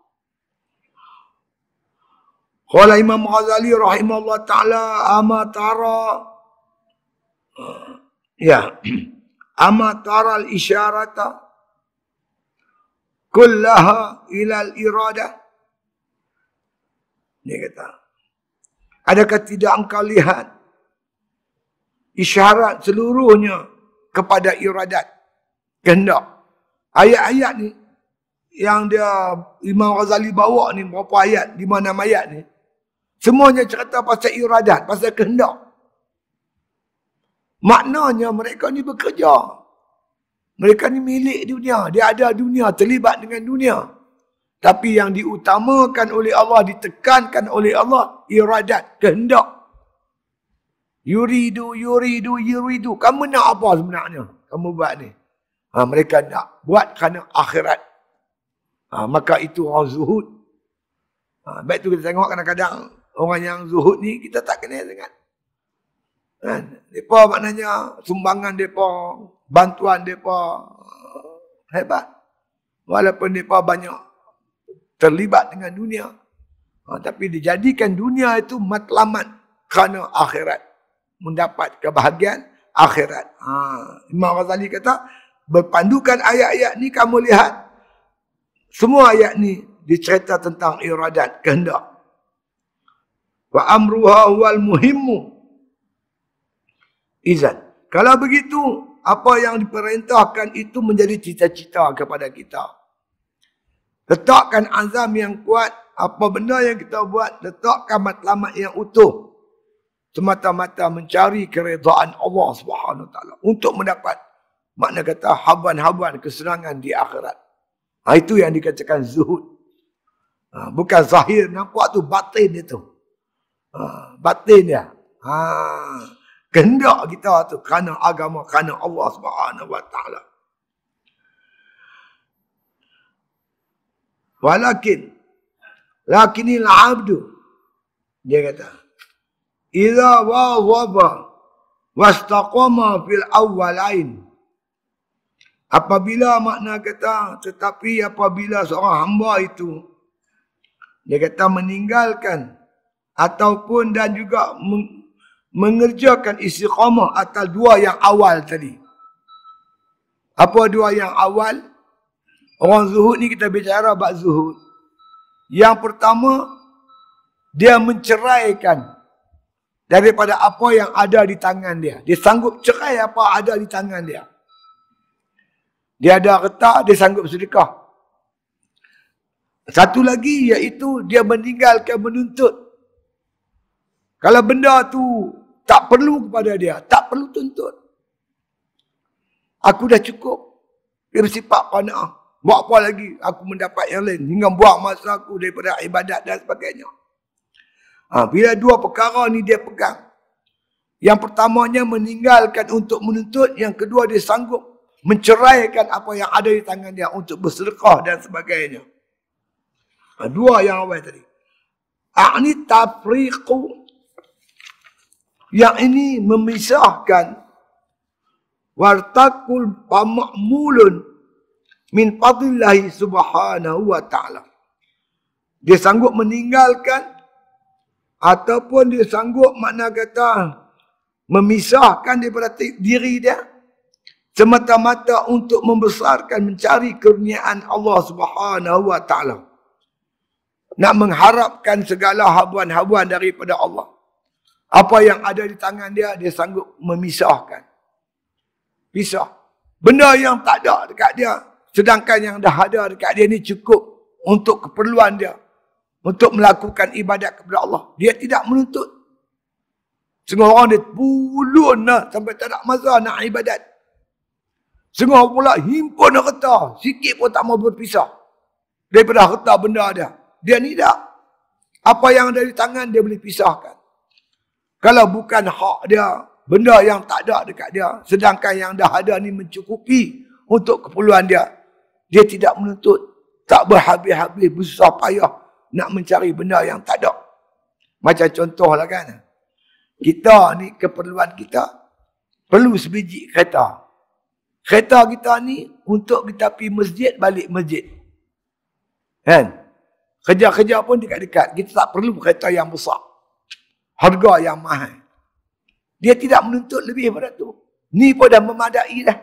Qala Imam Ghazali rahimahullah taala ama tara ya ama tara al-isyarata kullaha ila al-iradah. Dia kata, adakah tidak engkau lihat isyarat seluruhnya kepada iradat kehendak ayat-ayat ni yang dia Imam Ghazali bawa ni berapa ayat di mana ayat ni semuanya cerita pasal iradat pasal kehendak maknanya mereka ni bekerja mereka ni milik dunia dia ada dunia terlibat dengan dunia tapi yang diutamakan oleh Allah ditekankan oleh Allah iradat kehendak Yuridu, yuridu, yuridu. Kamu nak apa sebenarnya? Kamu buat ni. Ha, mereka nak buat kerana akhirat. Ha, maka itu orang zuhud. Ha, baik tu kita tengok kadang-kadang orang yang zuhud ni kita tak kenal sangat. Ha, mereka maknanya sumbangan mereka, bantuan mereka ha, hebat. Walaupun mereka banyak terlibat dengan dunia. Ha, tapi dijadikan dunia itu matlamat kerana akhirat mendapat kebahagiaan akhirat. Ha. Imam Ghazali kata, berpandukan ayat-ayat ni kamu lihat, semua ayat ni dicerita tentang iradat, kehendak. Wa amruha wal muhimmu. Izan. Kalau begitu, apa yang diperintahkan itu menjadi cita-cita kepada kita. Letakkan azam yang kuat, apa benda yang kita buat, letakkan matlamat yang utuh semata-mata mencari keredaan Allah Subhanahu taala untuk mendapat makna kata haban-haban kesenangan di akhirat. Ha, itu yang dikatakan zuhud. Ha, bukan zahir nampak tu batin dia tu. Ha, batin dia. Ha, kehendak kita tu kerana agama kerana Allah Subhanahu wa taala. Walakin lakinil abdu dia kata Ila wa wawaba Wastaqama fil awwalain Apabila makna kata Tetapi apabila seorang hamba itu Dia kata meninggalkan Ataupun dan juga Mengerjakan istiqamah atau dua yang awal tadi Apa dua yang awal Orang zuhud ni kita bicara bab zuhud. Yang pertama dia menceraikan daripada apa yang ada di tangan dia. Dia sanggup cerai apa ada di tangan dia. Dia ada harta, dia sanggup sedekah. Satu lagi iaitu dia meninggalkan menuntut. Kalau benda tu tak perlu kepada dia, tak perlu tuntut. Aku dah cukup. Dia bersifat panah. Buat apa lagi aku mendapat yang lain. Hingga buang masa aku daripada ibadat dan sebagainya. Ha, bila dua perkara ni dia pegang. Yang pertamanya meninggalkan untuk menuntut. Yang kedua dia sanggup menceraikan apa yang ada di tangan dia untuk bersedekah dan sebagainya. Ha, dua yang awal tadi. Ini tafriku. Yang ini memisahkan. Wartakul pamakmulun. Min patillahi subhanahu wa ta'ala. Dia sanggup meninggalkan ataupun dia sanggup makna kata memisahkan daripada diri dia semata-mata untuk membesarkan mencari kurniaan Allah Subhanahu wa taala nak mengharapkan segala habuan-habuan daripada Allah apa yang ada di tangan dia dia sanggup memisahkan pisah benda yang tak ada dekat dia sedangkan yang dah ada dekat dia ni cukup untuk keperluan dia untuk melakukan ibadat kepada Allah. Dia tidak menuntut. Semua orang dia pulun lah sampai tak nak masa nak ibadat. Semua orang pula himpun harta. Sikit pun tak mau berpisah. Daripada harta benda dia. Dia ni tak. Apa yang ada di tangan dia boleh pisahkan. Kalau bukan hak dia. Benda yang tak ada dekat dia. Sedangkan yang dah ada ni mencukupi. Untuk keperluan dia. Dia tidak menuntut. Tak berhabis-habis. Bersusah payah nak mencari benda yang tak ada. Macam contohlah kan. Kita ni keperluan kita perlu sebiji kereta. Kereta kita ni untuk kita pergi masjid balik masjid. Kan? Kerja-kerja pun dekat-dekat. Kita tak perlu kereta yang besar. Harga yang mahal. Dia tidak menuntut lebih daripada tu. Ni pun dah memadai dah.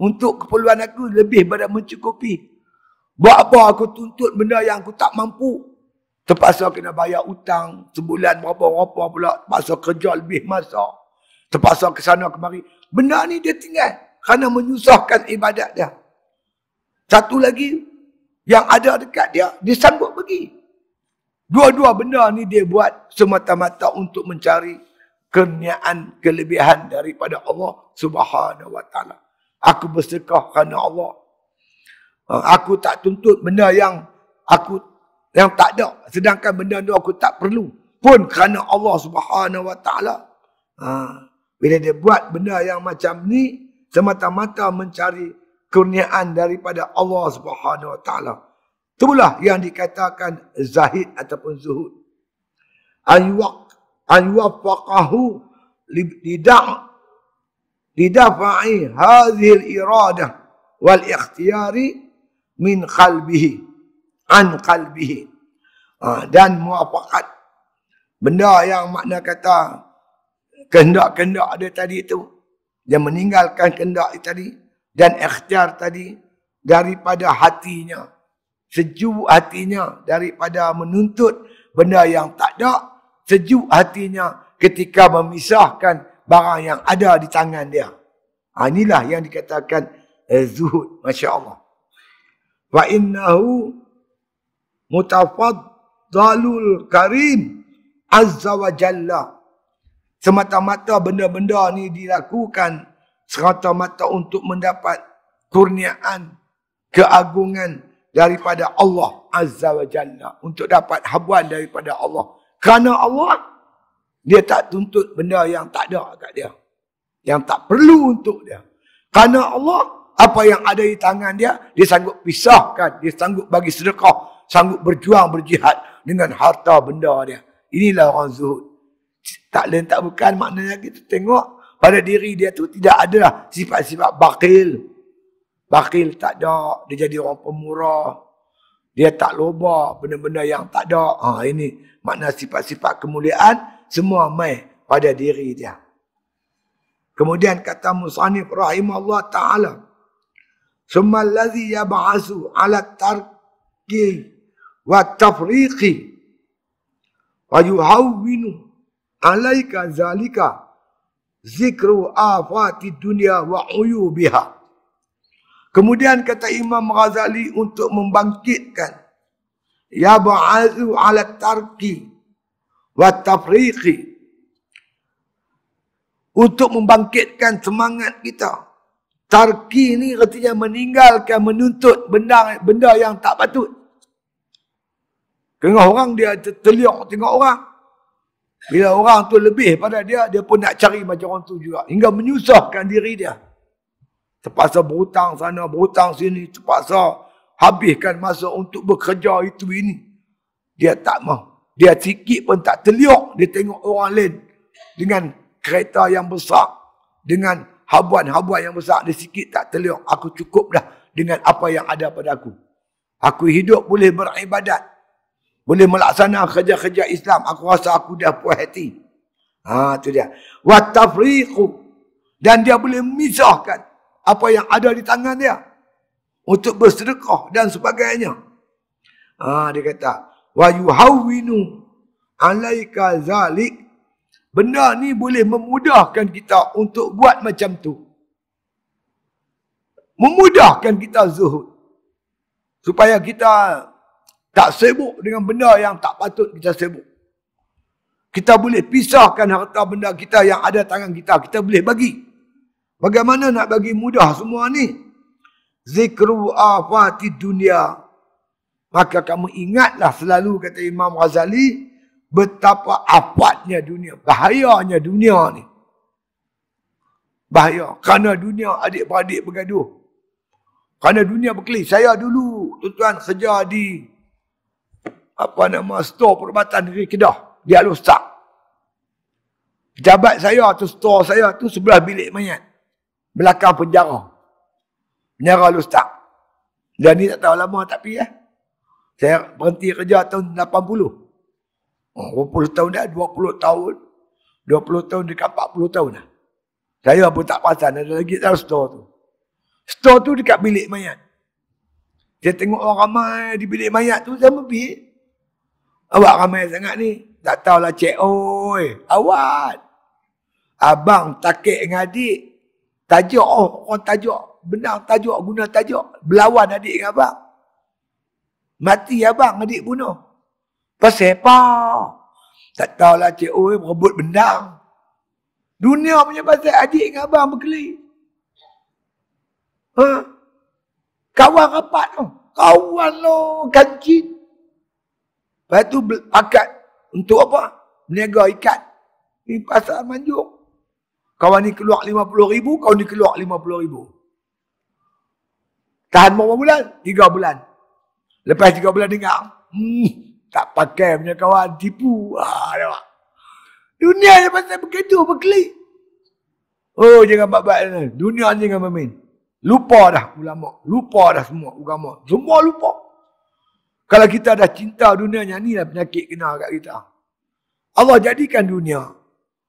Untuk keperluan aku lebih daripada mencukupi Buat apa aku tuntut benda yang aku tak mampu? Terpaksa kena bayar hutang sebulan berapa-berapa pula. Terpaksa kerja lebih masa. Terpaksa ke sana kemari. Benda ni dia tinggal. Kerana menyusahkan ibadat dia. Satu lagi. Yang ada dekat dia. Dia sanggup pergi. Dua-dua benda ni dia buat semata-mata untuk mencari kerniaan kelebihan daripada Allah Subhanahu wa taala. Aku bersedekah kerana Allah. Uh, aku tak tuntut benda yang aku yang tak ada sedangkan benda itu aku tak perlu pun kerana Allah Subhanahu Wa Taala ha, bila dia buat benda yang macam ni semata-mata mencari kurniaan daripada Allah Subhanahu Wa Taala itulah yang dikatakan zahid ataupun zuhud an waq an lidah lidafai hadhihi al wal ikhtiyari min qalbihi an qalbihi ha, dan muafakat benda yang makna kata kehendak-kehendak ada tadi itu dia meninggalkan kehendak tadi dan ikhtiar tadi daripada hatinya sejuk hatinya daripada menuntut benda yang tak ada sejuk hatinya ketika memisahkan barang yang ada di tangan dia. Ha, inilah yang dikatakan eh, zuhud. Masya Allah. Wa innahu mutafaddalul karim azza wa jalla. Semata-mata benda-benda ni dilakukan semata-mata untuk mendapat kurniaan keagungan daripada Allah azza wa jalla untuk dapat habuan daripada Allah. Kerana Allah dia tak tuntut benda yang tak ada kat dia. Yang tak perlu untuk dia. Kerana Allah apa yang ada di tangan dia, dia sanggup pisahkan, dia sanggup bagi sedekah, sanggup berjuang, berjihad dengan harta benda dia. Inilah orang zuhud. Tak lain tak bukan maknanya kita tengok pada diri dia tu tidak ada sifat-sifat bakil. Bakil tak ada, dia jadi orang pemurah. Dia tak loba benda-benda yang tak ada. Ha, ini makna sifat-sifat kemuliaan semua mai pada diri dia. Kemudian kata Musanif rahimahullah ta'ala. Summa yang yab'asu ala tarki wa tafriqi wa yuhawwinu alaika zalika zikru di dunia wa uyubiha. Kemudian kata Imam Ghazali untuk membangkitkan yab'asu ala tarki wa tafriqi untuk membangkitkan semangat kita Tarki ni artinya meninggalkan menuntut benda benda yang tak patut. Kengah orang dia terliok tengok orang. Bila orang tu lebih pada dia, dia pun nak cari macam orang tu juga. Hingga menyusahkan diri dia. Terpaksa berhutang sana, berhutang sini. Terpaksa habiskan masa untuk bekerja itu ini. Dia tak mau. Dia sikit pun tak terliok. Dia tengok orang lain dengan kereta yang besar. Dengan habuan-habuan yang besar ada sikit tak terliuk. Aku cukup dah dengan apa yang ada pada aku. Aku hidup boleh beribadat. Boleh melaksanakan kerja-kerja Islam. Aku rasa aku dah puas hati. Ha, tu dia. Watafriku Dan dia boleh misahkan apa yang ada di tangan dia. Untuk bersedekah dan sebagainya. Ha, dia kata. Wa yuhawwinu alaika zalik Benda ni boleh memudahkan kita untuk buat macam tu. Memudahkan kita zuhud. Supaya kita tak sibuk dengan benda yang tak patut kita sibuk. Kita boleh pisahkan harta benda kita yang ada tangan kita. Kita boleh bagi. Bagaimana nak bagi mudah semua ni? Zikru afati dunia. Maka kamu ingatlah selalu kata Imam Ghazali betapa apatnya dunia, bahayanya dunia ni. Bahaya kerana dunia adik-beradik bergaduh. Kerana dunia berkelih. Saya dulu tuan-tuan kerja di apa nama store perubatan negeri Kedah di Alustak. Jabat saya atau store saya tu sebelah bilik mayat. Belakang penjara. Penjara Alustak. Dan ni tak tahu lama tapi ya. Eh. Saya berhenti kerja tahun 80. 20 tahun dah, 20 tahun. 20 tahun dekat 40 tahun dah. Saya pun tak perasan ada lagi dalam store tu. Store tu dekat bilik mayat. Saya tengok orang ramai di bilik mayat tu sama bilik. Awak ramai sangat ni. Tak tahulah cik. Oi, awak. Abang takik dengan adik. Tajuk. Oh, orang tajuk. Benang tajuk. Guna tajuk. Berlawan adik dengan abang. Mati abang. Adik bunuh. Pasal apa? Tak tahulah cik Oi merebut benang. Dunia punya pasal adik dengan abang berkeli. Ha? Kawan rapat tu. Kawan lo kancin. Lepas tu akad untuk apa? Meniaga ikat. Ini pasal manjuk. Kawan ni keluar puluh ribu, kawan ni keluar puluh ribu. Tahan berapa bulan? Tiga bulan. Lepas tiga bulan dengar. Hmm tak pakai punya kawan tipu. Ah, ha, Dunia ni pasal begitu berkelit. Oh jangan bab ni. Dunia ni jangan main. Lupa dah ulama, lupa dah semua agama. Semua lupa. Kalau kita dah cinta dunia ni inilah penyakit kena kat kita. Allah jadikan dunia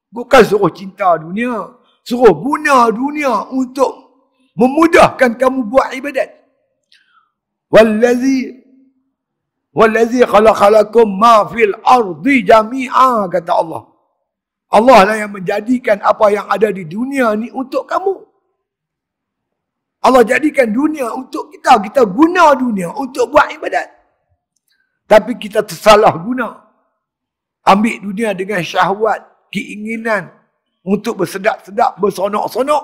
bukan suruh cinta dunia, suruh guna dunia untuk memudahkan kamu buat ibadat. Wallazi Wallazi khalaqalakum ma fil ardi jami'a kata Allah. Allah lah yang menjadikan apa yang ada di dunia ni untuk kamu. Allah jadikan dunia untuk kita. Kita guna dunia untuk buat ibadat. Tapi kita tersalah guna. Ambil dunia dengan syahwat, keinginan untuk bersedap-sedap, bersonok-sonok.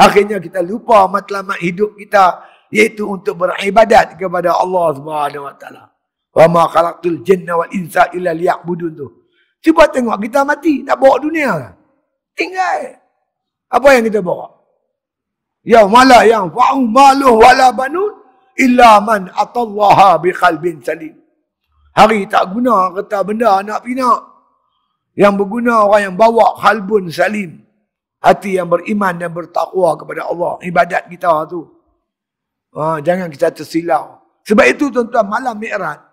Akhirnya kita lupa matlamat hidup kita iaitu untuk beribadat kepada Allah Subhanahu Wa Taala. Wa ma khalaqtul jinna wal insa illa liya'budun tu. Cuba tengok kita mati nak bawa dunia. Tinggal. Apa yang kita bawa? Ya mala yang fa'u malu wala banun illa man atallaha bi qalbin salim. Hari tak guna kata benda nak pina. Yang berguna orang yang bawa qalbun salim. Hati yang beriman dan bertakwa kepada Allah. Ibadat kita tu. Ha, jangan kita tersilau. Sebab itu tuan-tuan malam mi'rat.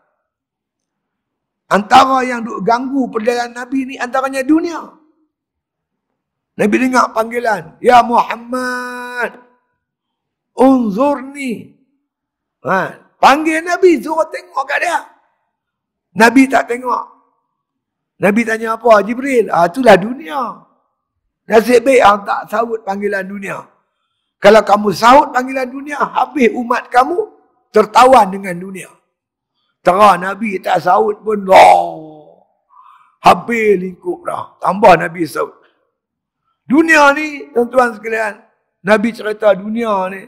Antara yang duk ganggu perjalanan Nabi ni antaranya dunia. Nabi dengar panggilan, "Ya Muhammad, unzurni." Ha, panggil Nabi suruh tengok kat dia. Nabi tak tengok. Nabi tanya apa? Jibril. Ah, itulah dunia. Nasib baik ah, tak sahut panggilan dunia. Kalau kamu sahut panggilan dunia, habis umat kamu tertawan dengan dunia. Tara Nabi tak sahut pun wow. Habis lingkup dah. Tambah Nabi sahut. Dunia ni tuan-tuan sekalian. Nabi cerita dunia ni.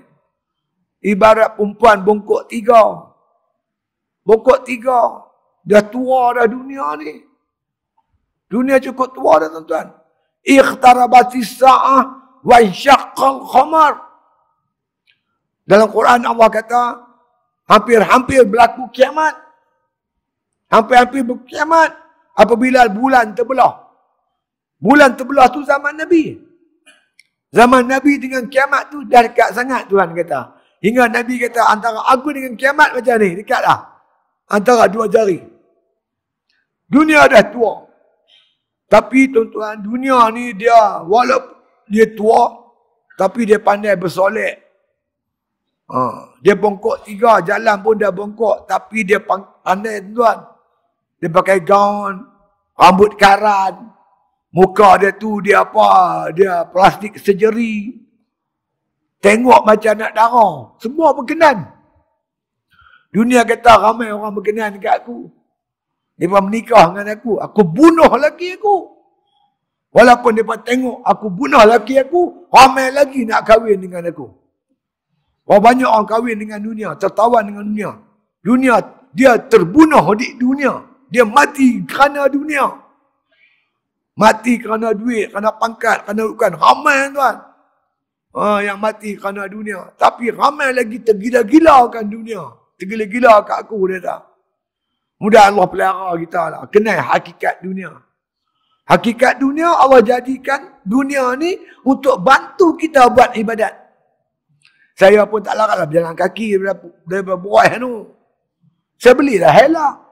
Ibarat perempuan bongkok tiga. Bongkok tiga. Dah tua dah dunia ni. Dunia cukup tua dah tuan-tuan. Ikhtarabati sa'ah wa syaqqal khamar. Dalam Quran Allah kata, hampir-hampir berlaku kiamat. Hampir-hampir berkiamat apabila bulan terbelah. Bulan terbelah tu zaman Nabi. Zaman Nabi dengan kiamat tu dah dekat sangat Tuhan kata. Hingga Nabi kata antara aku dengan kiamat macam ni dekatlah. Antara dua jari. Dunia dah tua. Tapi tuan-tuan dunia ni dia walaupun dia tua tapi dia pandai bersolek. Ha. Dia bongkok tiga jalan pun dah bongkok tapi dia pandai tuan-tuan. Dia pakai gaun, rambut karat, muka dia tu dia apa, dia plastik sejeri. Tengok macam nak darah. Semua berkenan. Dunia kata ramai orang berkenan dekat aku. Dia pun menikah dengan aku. Aku bunuh lelaki aku. Walaupun dia tengok aku bunuh lelaki aku, ramai lagi nak kahwin dengan aku. Berapa banyak orang kahwin dengan dunia, tertawan dengan dunia. Dunia, dia terbunuh di dunia dia mati kerana dunia. Mati kerana duit, kerana pangkat, kerana bukan. Ramai tuan. Ha, yang mati kerana dunia. Tapi ramai lagi tergila-gila kan dunia. Tergila-gila kat aku dia tak. Mudah Allah pelihara kita lah. Kenai hakikat dunia. Hakikat dunia Allah jadikan dunia ni untuk bantu kita buat ibadat. Saya pun tak larat lah berjalan kaki daripada, daripada buah tu. Saya belilah helak.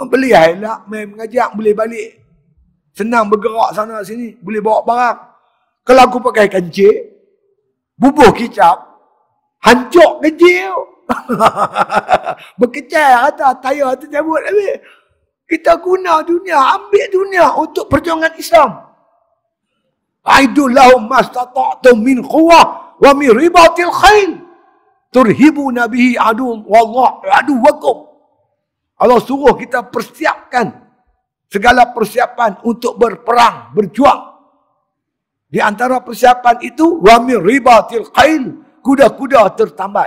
Beli elak, main mengajak, boleh balik. Senang bergerak sana sini, boleh bawa barang. Kalau aku pakai kancik, bubur kicap, hancur kecil. Berkecai rata, tayar tu cabut habis. Kita guna dunia, ambil dunia untuk perjuangan Islam. Aidullahu mastata'tum min quwa wa min ribatil khayl turhibu nabihi adu wallah adu wakum. Allah suruh kita persiapkan segala persiapan untuk berperang, berjuang. Di antara persiapan itu, wamir riba til kuda-kuda tertambat.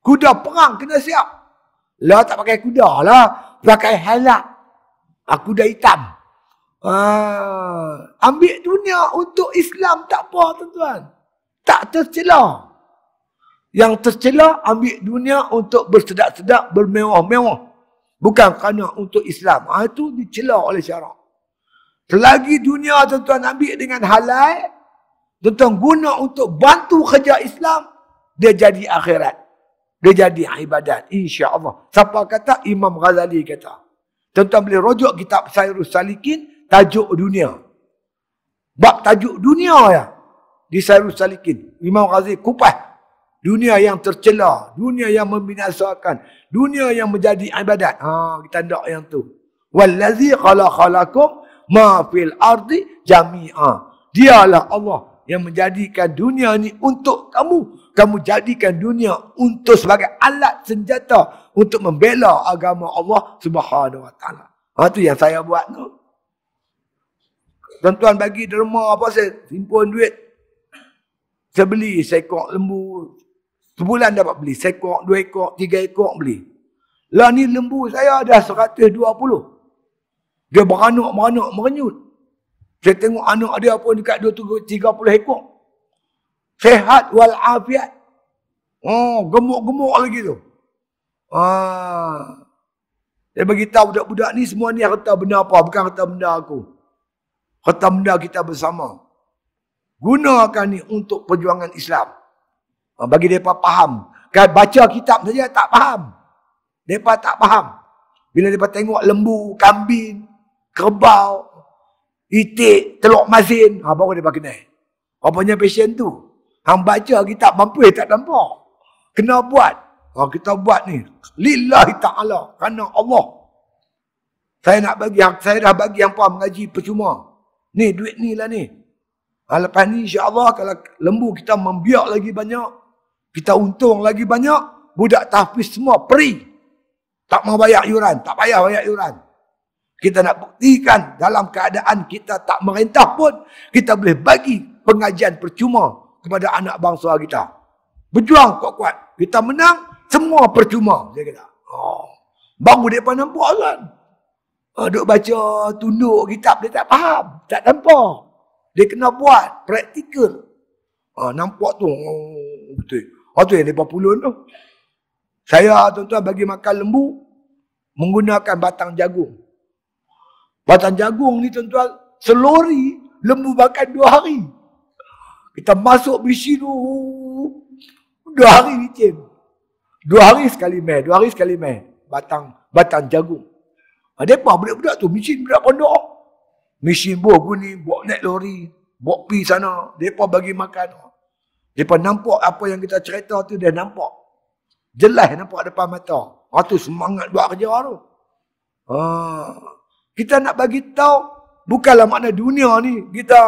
Kuda perang kena siap. Lah tak pakai kuda lah, pakai helak. Aku dah hitam. Ah, ambil dunia untuk Islam tak apa tuan-tuan. Tak tercela. Yang tercela ambil dunia untuk bersedak-sedak, bermewah-mewah. Bukan qanah untuk Islam. Ha, itu dicela oleh syarak. Selagi dunia tuan-tuan ambil dengan halal, tuan-tuan guna untuk bantu kerja Islam, dia jadi akhirat. Dia jadi ibadat. Insya Allah. Siapa kata? Imam Ghazali kata. Tuan-tuan boleh rujuk kitab Sayyidus Salikin, tajuk dunia. Bab tajuk dunia ya. Di Sayyidus Salikin. Imam Ghazali kupas dunia yang tercela, dunia yang membinasakan, dunia yang menjadi ibadat. Ha, kita nak yang tu. Wallazi khalaqalakum ma fil ardi jami'a. Dialah Allah yang menjadikan dunia ni untuk kamu. Kamu jadikan dunia untuk sebagai alat senjata untuk membela agama Allah Subhanahu Wa Taala. Ha tu yang saya buat tu. Tuan-tuan bagi derma apa saya simpun duit. Saya beli seekor lembu, Sebulan dapat beli seekor, dua ekok, tiga ekok beli. Lah ni lembu saya dah puluh. Dia beranuk-beranuk merenyut. Saya tengok anak dia pun dekat dua tiga, tiga puluh ekok. Sehat wal afiat. Oh, gemuk-gemuk lagi tu. Ah. Dia beritahu budak-budak ni semua ni harta benda apa? Bukan harta benda aku. Harta benda kita bersama. Gunakan ni untuk perjuangan Islam. Ah, bagi mereka faham. Kan baca kitab saja tak faham. Mereka tak faham. Bila mereka tengok lembu, kambing, kerbau, itik, telur mazin. Ha, baru mereka kenal. Rupanya pasien tu. Hang baca kitab mampu tak nampak. Kena buat. Ha, kita buat ni. Lillahi ta'ala. Kerana Allah. Saya nak bagi yang saya dah bagi yang puan mengaji percuma. Ni duit ni lah ni. Ha, lepas ni insya-Allah kalau lembu kita membiak lagi banyak, kita untung lagi banyak, budak tahfiz semua perih Tak mau bayar yuran, tak payah bayar yuran. Kita nak buktikan dalam keadaan kita tak merintah pun, kita boleh bagi pengajian percuma kepada anak bangsa kita. Berjuang kuat-kuat. Kita menang, semua percuma. Dia kata, oh. baru dia nampak kan. Oh, duk baca tunduk kitab, dia tak faham. Tak nampak. Dia kena buat praktikal. Oh, nampak tu. Oh, betul tu yang lepas pulun tu. Saya tuan-tuan bagi makan lembu menggunakan batang jagung. Batang jagung ni tuan-tuan selori lembu makan dua hari. Kita masuk bisi tu dua hari licin. Dua hari sekali meh, dua hari sekali meh batang batang jagung. Ada ah, apa budak-budak tu mesin budak pondok. Mesin buah guni, buat naik lori, buat pi sana, depa bagi makan. Oh, mereka nampak apa yang kita cerita tu dia nampak. Jelas nampak depan mata. Ha tu semangat buat kerja tu. Ha. Kita nak bagi tahu bukanlah makna dunia ni kita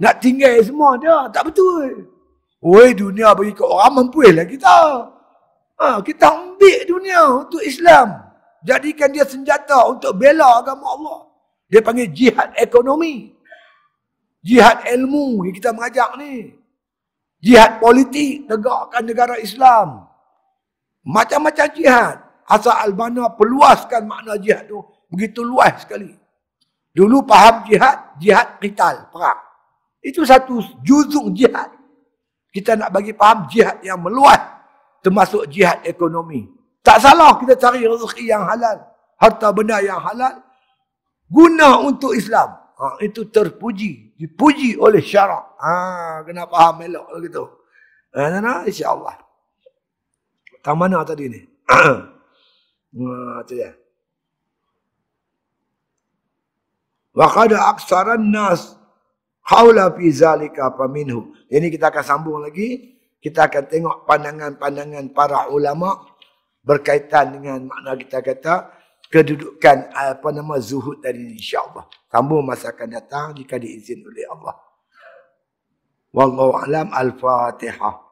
nak tinggal semua dia tak betul. Oi dunia bagi kau orang mampu lah kita. Ha, kita ambil dunia untuk Islam. Jadikan dia senjata untuk bela agama Allah. Dia panggil jihad ekonomi. Jihad ilmu yang kita mengajak ni jihad politik tegakkan negara Islam macam-macam jihad asal Albania perluaskan makna jihad tu begitu luas sekali dulu faham jihad jihad kital, perang itu satu juzung jihad kita nak bagi faham jihad yang meluas termasuk jihad ekonomi tak salah kita cari rezeki yang halal harta benda yang halal guna untuk Islam Ha, itu terpuji, dipuji oleh syarak. Ha, kena faham elok kalau Ha, nah, insyaAllah. Tak mana tadi ni? ha, tu ya. Wa qada aksaran nas haula fi zalika minhu. Ini kita akan sambung lagi. Kita akan tengok pandangan-pandangan para ulama berkaitan dengan makna kita kata kedudukan apa nama zuhud tadi insyaallah sambung masa akan datang jika diizinkan oleh Allah wallahu alam al-fatihah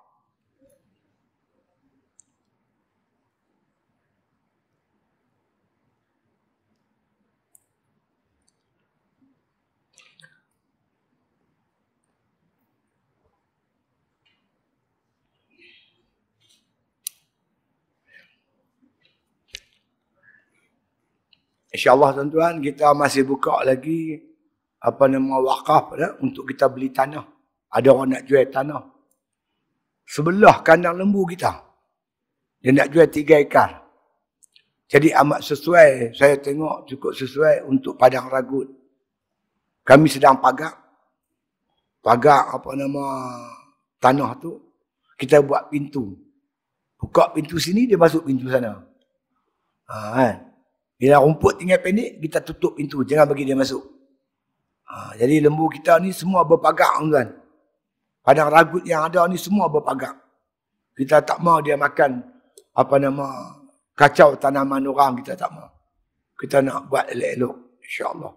InsyaAllah tuan-tuan, kita masih buka lagi apa nama wakaf ya, untuk kita beli tanah. Ada orang nak jual tanah. Sebelah kandang lembu kita. Dia nak jual tiga ekar. Jadi amat sesuai, saya tengok cukup sesuai untuk padang ragut. Kami sedang pagak. Pagak apa nama tanah tu. Kita buat pintu. Buka pintu sini, dia masuk pintu sana. Ha, kan? Eh. Bila rumput tinggal pendek, kita tutup pintu. Jangan bagi dia masuk. Ha, jadi lembu kita ni semua berpagak tuan. Padang ragut yang ada ni semua berpagak. Kita tak mau dia makan apa nama kacau tanaman orang kita tak mau. Kita nak buat elok-elok insya-Allah.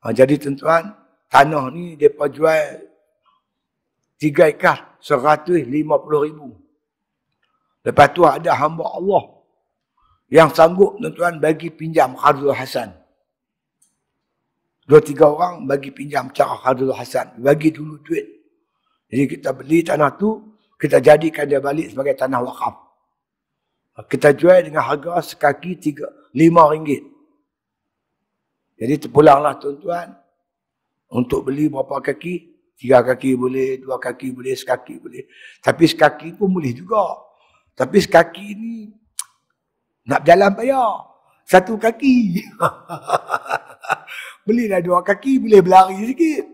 Ha, jadi tuan-tuan, tanah ni depa jual tiga ekar ribu. Lepas tu ada hamba Allah yang sanggup tuan-tuan bagi pinjam Khadrul Hasan. Dua tiga orang bagi pinjam cara Khadrul Hasan. Bagi dulu duit. Jadi kita beli tanah tu, kita jadikan dia balik sebagai tanah wakaf. Kita jual dengan harga sekaki tiga, lima ringgit. Jadi terpulanglah tuan-tuan untuk beli berapa kaki? Tiga kaki boleh, dua kaki boleh, sekaki boleh. Tapi sekaki pun boleh juga. Tapi sekaki ni nak berjalan payah. Satu kaki. Belilah dua kaki, boleh berlari sikit.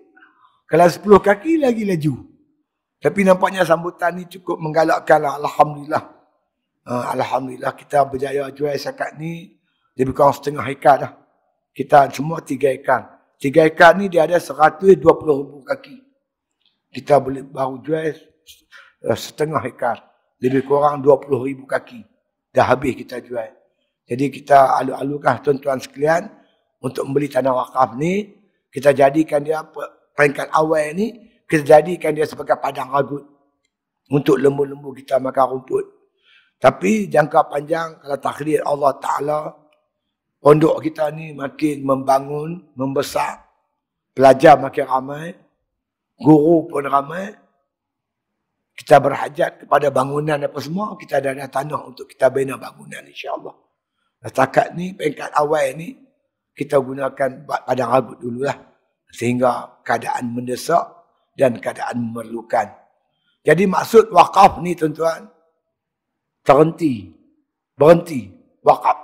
Kalau sepuluh kaki, lagi laju. Tapi nampaknya sambutan ni cukup menggalakkan lah. Alhamdulillah. Ah, Alhamdulillah kita berjaya jual sakat ni. Lebih kurang setengah ikat lah. Kita semua tiga ikat. Tiga ikat ni dia ada seratus dua puluh ribu kaki. Kita boleh baru jual eh, setengah ekar. Lebih kurang dua puluh ribu kaki dah habis kita jual. Jadi kita alu alukan tuan-tuan sekalian untuk membeli tanah wakaf ni, kita jadikan dia peringkat awal ni, kita jadikan dia sebagai padang ragut untuk lembu-lembu kita makan rumput. Tapi jangka panjang kalau takdir Allah Ta'ala, pondok kita ni makin membangun, membesar, pelajar makin ramai, guru pun ramai, kita berhajat kepada bangunan apa semua, kita dah ada tanah untuk kita bina bangunan insyaAllah. Setakat ni, peringkat awal ni, kita gunakan padang ragut dululah. Sehingga keadaan mendesak dan keadaan memerlukan. Jadi maksud wakaf ni tuan-tuan, terhenti. Berhenti. Wakaf.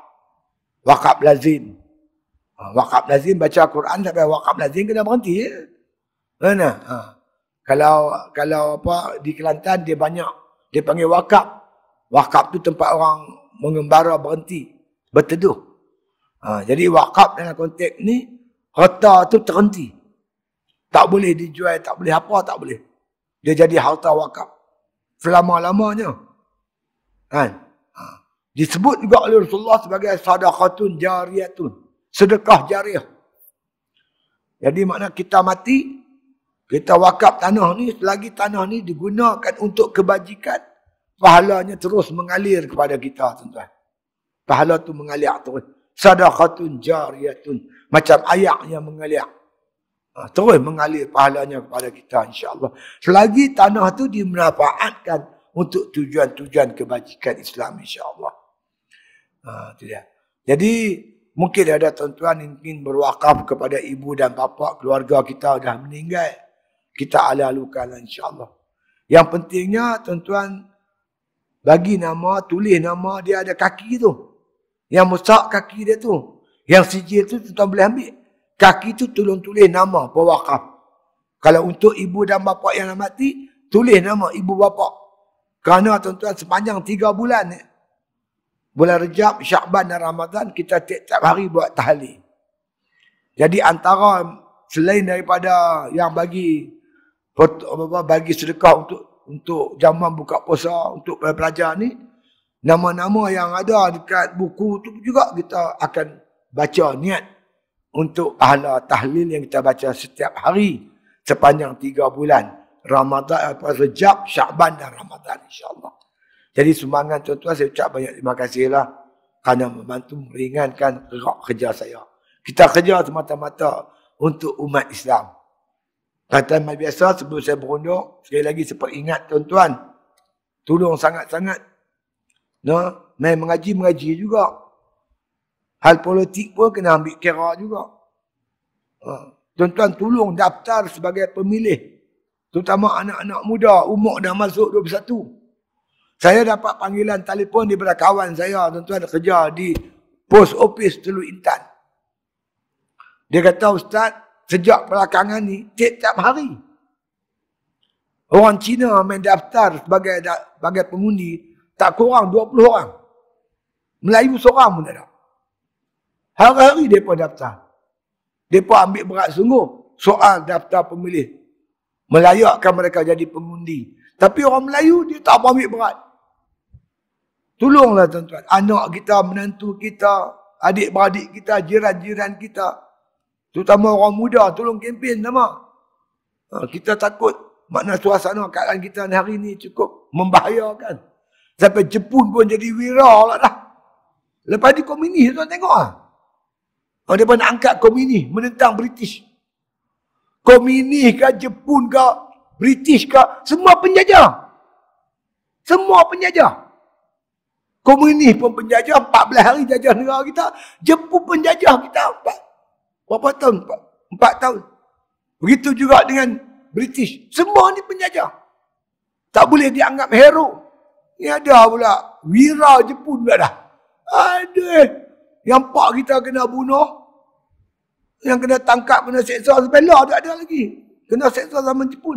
Wakaf lazim. Ha, wakaf lazim baca Quran sampai wakaf lazim kena berhenti. Ya? Mana? Ha kalau kalau apa di Kelantan dia banyak dia panggil wakaf. Wakaf tu tempat orang mengembara berhenti berteduh. Ha, jadi wakaf dalam konteks ni harta tu terhenti. Tak boleh dijual, tak boleh apa, tak boleh. Dia jadi harta wakaf. Selama-lamanya. Kan? Ha. Disebut juga oleh Rasulullah sebagai sadaqatun jariyatun. Sedekah jariyah Jadi makna kita mati, kita wakaf tanah ni selagi tanah ni digunakan untuk kebajikan, pahalanya terus mengalir kepada kita tuan-tuan. Pahala tu mengalir terus. Sadaqatun jariyatun macam ayak yang mengalir. Ha, terus mengalir pahalanya kepada kita insya-Allah. Selagi tanah tu dimanfaatkan untuk tujuan-tujuan kebajikan Islam insya-Allah. Ha, itu dia. Jadi mungkin ada tuan-tuan ingin berwakaf kepada ibu dan bapa keluarga kita dah meninggal kita alalukan lah, insyaAllah. Yang pentingnya tuan-tuan bagi nama, tulis nama dia ada kaki tu. Yang musak kaki dia tu. Yang sijil tu tuan-tuan boleh ambil. Kaki tu tolong tulis nama pewakaf. Kalau untuk ibu dan bapa yang dah mati, tulis nama ibu bapa. Kerana tuan-tuan sepanjang tiga bulan ni, bulan Rejab, Syakban dan Ramadan, kita tiap-tiap hari buat tahlil. Jadi antara selain daripada yang bagi bagi sedekah untuk untuk zaman buka puasa untuk pelajar ni nama-nama yang ada dekat buku tu juga kita akan baca niat untuk pahala tahlil yang kita baca setiap hari sepanjang tiga bulan Ramadan apa Rejab, Syaban dan Ramadan Insyaallah. Jadi sumbangan tuan-tuan saya ucap banyak terima kasihlah kerana membantu meringankan gerak kerja saya. Kita kerja semata-mata untuk umat Islam. Kata mal biasa sebelum saya berundur, sekali lagi saya ingat tuan-tuan. Tolong sangat-sangat. No, main mengaji-mengaji juga. Hal politik pun kena ambil kira juga. Ha, tuan-tuan tolong daftar sebagai pemilih. Terutama anak-anak muda, umur dah masuk 21. Saya dapat panggilan telefon daripada kawan saya, tuan-tuan kerja di post office Teluk Intan. Dia kata, Ustaz, sejak belakangan ni tiap-tiap hari orang Cina main daftar sebagai sebagai pengundi tak kurang 20 orang Melayu seorang pun tak ada hari-hari mereka daftar mereka ambil berat sungguh soal daftar pemilih melayakkan mereka jadi pengundi tapi orang Melayu dia tak mau ambil berat tolonglah tuan-tuan anak kita menantu kita adik-beradik kita jiran-jiran kita Terutama orang muda tolong kempen nama. Ha, kita takut makna suasana keadaan kita hari ini cukup membahayakan. Sampai Jepun pun jadi wira lah dah. Lepas di komunis tuan tengok lah. Ha, dia pun angkat komunis menentang British. Komunis ke Jepun ke British ke semua penjajah. Semua penjajah. Komunis pun penjajah 14 hari jajah negara kita. Jepun penjajah kita Berapa tahun? Empat, empat tahun. Begitu juga dengan British. Semua ni penjajah. Tak boleh dianggap hero. Ni ada pula. Wira Jepun pula dah. Ada. Yang pak kita kena bunuh. Yang kena tangkap, kena seksa. Sebelah tak ada lagi. Kena seksa zaman pun.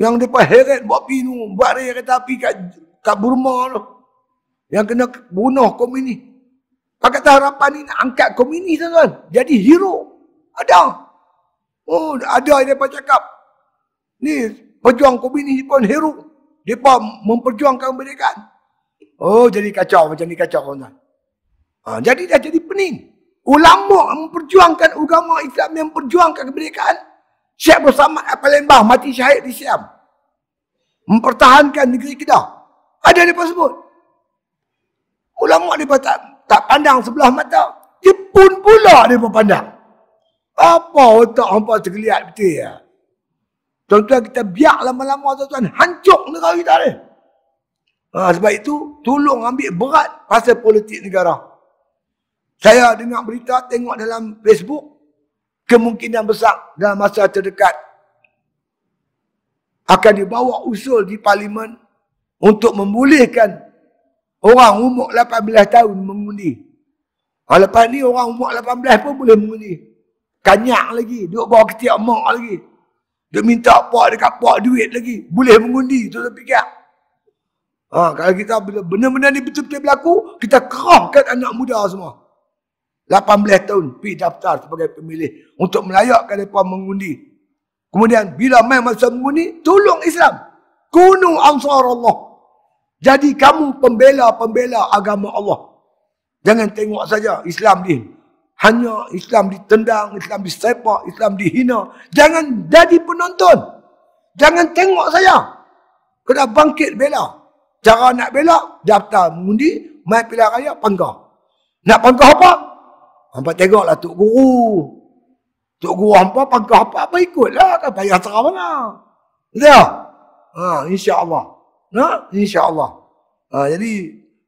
Yang mereka heret buat pinu. Buat raya kereta api kat, kat Burma tu. Yang kena bunuh komunis. Pakat harapan ni nak angkat komunis tuan-tuan. Jadi hero. Ada. Oh, ada yang dia cakap. Ni pejuang komunis pun hero. Depa memperjuangkan kemerdekaan. Oh, jadi kacau macam ni kacau tuan-tuan. Ha, jadi dah jadi pening. Ulama memperjuangkan agama Islam yang memperjuangkan kemerdekaan. Syekh bersama Palembang mati syahid di Siam. Mempertahankan negeri kita Ada dia sebut. Ulama dia tak tak pandang sebelah mata. pun pula dia pun pandang. Apa otak hampa tergeliat betul ya. Tuan-tuan kita biar lama-lama tuan-tuan hancur negara kita ni. Ha, sebab itu tolong ambil berat pasal politik negara. Saya dengar berita tengok dalam Facebook kemungkinan besar dalam masa terdekat akan dibawa usul di parlimen untuk membolehkan Orang umur 18 tahun mengundi. Kalau lepas ni orang umur 18 pun boleh mengundi. Kanyak lagi. Duduk bawa ketiak mak lagi. Dia minta pak dekat pak duit lagi. Boleh mengundi. Tu tu fikir. Ha, kalau kita benar-benar ni betul-betul berlaku, kita kerahkan anak muda semua. 18 tahun pergi daftar sebagai pemilih untuk melayakkan mereka mengundi. Kemudian bila main masa mengundi, tolong Islam. Kunu ansar Allah. Jadi kamu pembela-pembela agama Allah. Jangan tengok saja Islam ni. Hanya Islam ditendang, Islam disepak, Islam dihina. Jangan jadi penonton. Jangan tengok saja. Kena bangkit bela. Cara nak bela, daftar mengundi, main pilihan raya, panggah. Nak panggah apa? Hampa tengok lah Tok Guru. Tok Guru hampa panggah apa, apa ikutlah. Tak kan payah serah mana. Ya. Ha, InsyaAllah. Ha? InsyaAllah. Ha, jadi,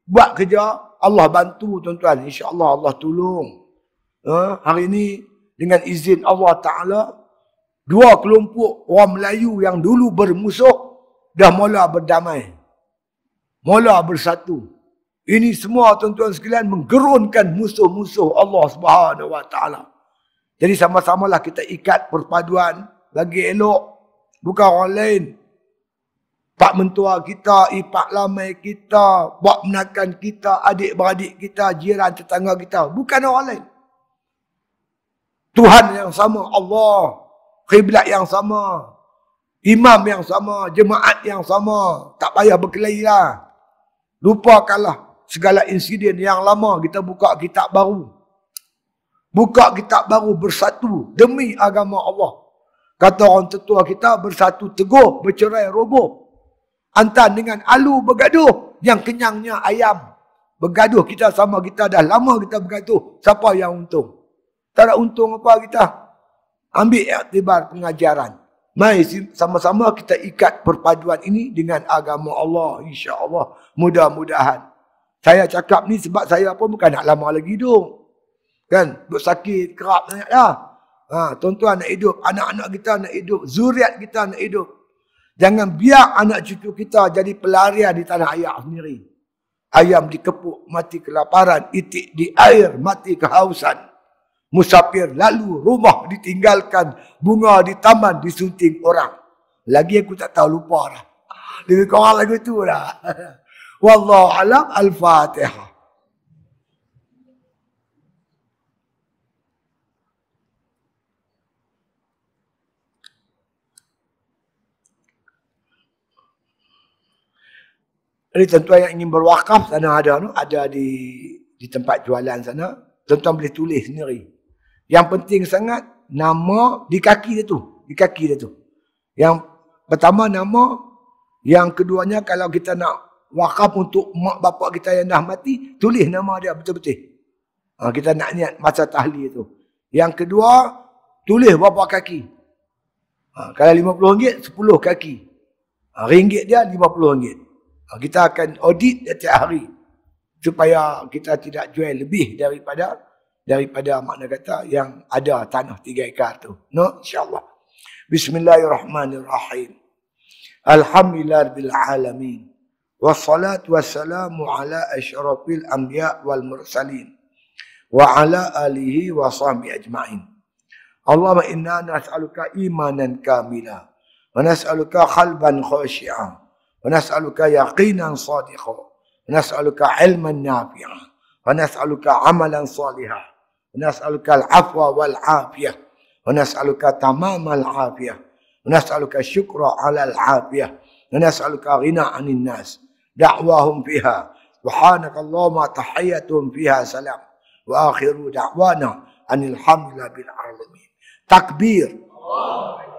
buat kerja, Allah bantu tuan-tuan. InsyaAllah Allah tolong. Ha? Hari ini, dengan izin Allah Ta'ala, dua kelompok orang Melayu yang dulu bermusuh, dah mula berdamai. Mula bersatu. Ini semua tuan-tuan sekalian menggerunkan musuh-musuh Allah Subhanahu Wa Taala. Jadi sama-samalah kita ikat perpaduan bagi elok bukan orang lain pak mentua kita, ipak lama kita, buat menakan kita, adik-beradik kita, jiran tetangga kita. Bukan orang lain. Tuhan yang sama, Allah. Qiblat yang sama. Imam yang sama, jemaat yang sama. Tak payah berkelahi lah. Lupakanlah segala insiden yang lama kita buka kitab baru. Buka kitab baru bersatu demi agama Allah. Kata orang tetua kita bersatu teguh, bercerai roboh. Antan dengan alu bergaduh. Yang kenyangnya ayam. Bergaduh kita sama kita dah lama kita bergaduh. Siapa yang untung? Tak ada untung apa kita? Ambil iktibar pengajaran. Mari sama-sama kita ikat perpaduan ini dengan agama Allah. Insya Allah Mudah-mudahan. Saya cakap ni sebab saya pun bukan nak lama lagi hidup. Kan? Duk sakit, kerap sangat lah. Ha, tuan-tuan nak hidup. Anak-anak kita nak hidup. Zuriat kita nak hidup. Jangan biar anak cucu kita jadi pelarian di tanah ayah sendiri. Ayam dikepuk, mati kelaparan. Itik di air, mati kehausan. Musafir lalu rumah ditinggalkan. Bunga di taman disunting orang. Lagi aku tak tahu lupa lah. Lebih kurang lagu tu lah. Wallahu alam al-Fatihah. Jadi tentu yang ingin berwakaf sana ada no? ada di di tempat jualan sana. Tentu tuan boleh tulis sendiri. Yang penting sangat nama di kaki dia tu, di kaki dia tu. Yang pertama nama, yang keduanya kalau kita nak wakaf untuk mak bapak kita yang dah mati, tulis nama dia betul-betul. Ha, kita nak niat masa tahli tu. Yang kedua, tulis berapa kaki. Ha, kalau RM50, 10 kaki. Ha, ringgit dia RM50. Ah, kita akan audit setiap hari supaya kita tidak jual lebih daripada daripada makna kata yang ada tanah tiga ekar tu. No, insyaAllah. Bismillahirrahmanirrahim. Alhamdulillah bil alamin. Wassalatu wassalamu ala asyrafil anbiya wal mursalin wa ala alihi wa sahbi ajma'in. Allahumma inna nas'aluka imanan kamila wa nas'aluka khalban khashi'an ونسألك يقينا صادقا ونسألك علما نافعا ونسألك عملا صالحا ونسألك العفو والعافية ونسألك تمام العافية ونسألك الشكر على العافية ونسألك غنى عن الناس دعواهم فيها سبحانك اللهم تحيتهم فيها سلام وآخر دعوانا أن الحمد لله بالعالمين تكبير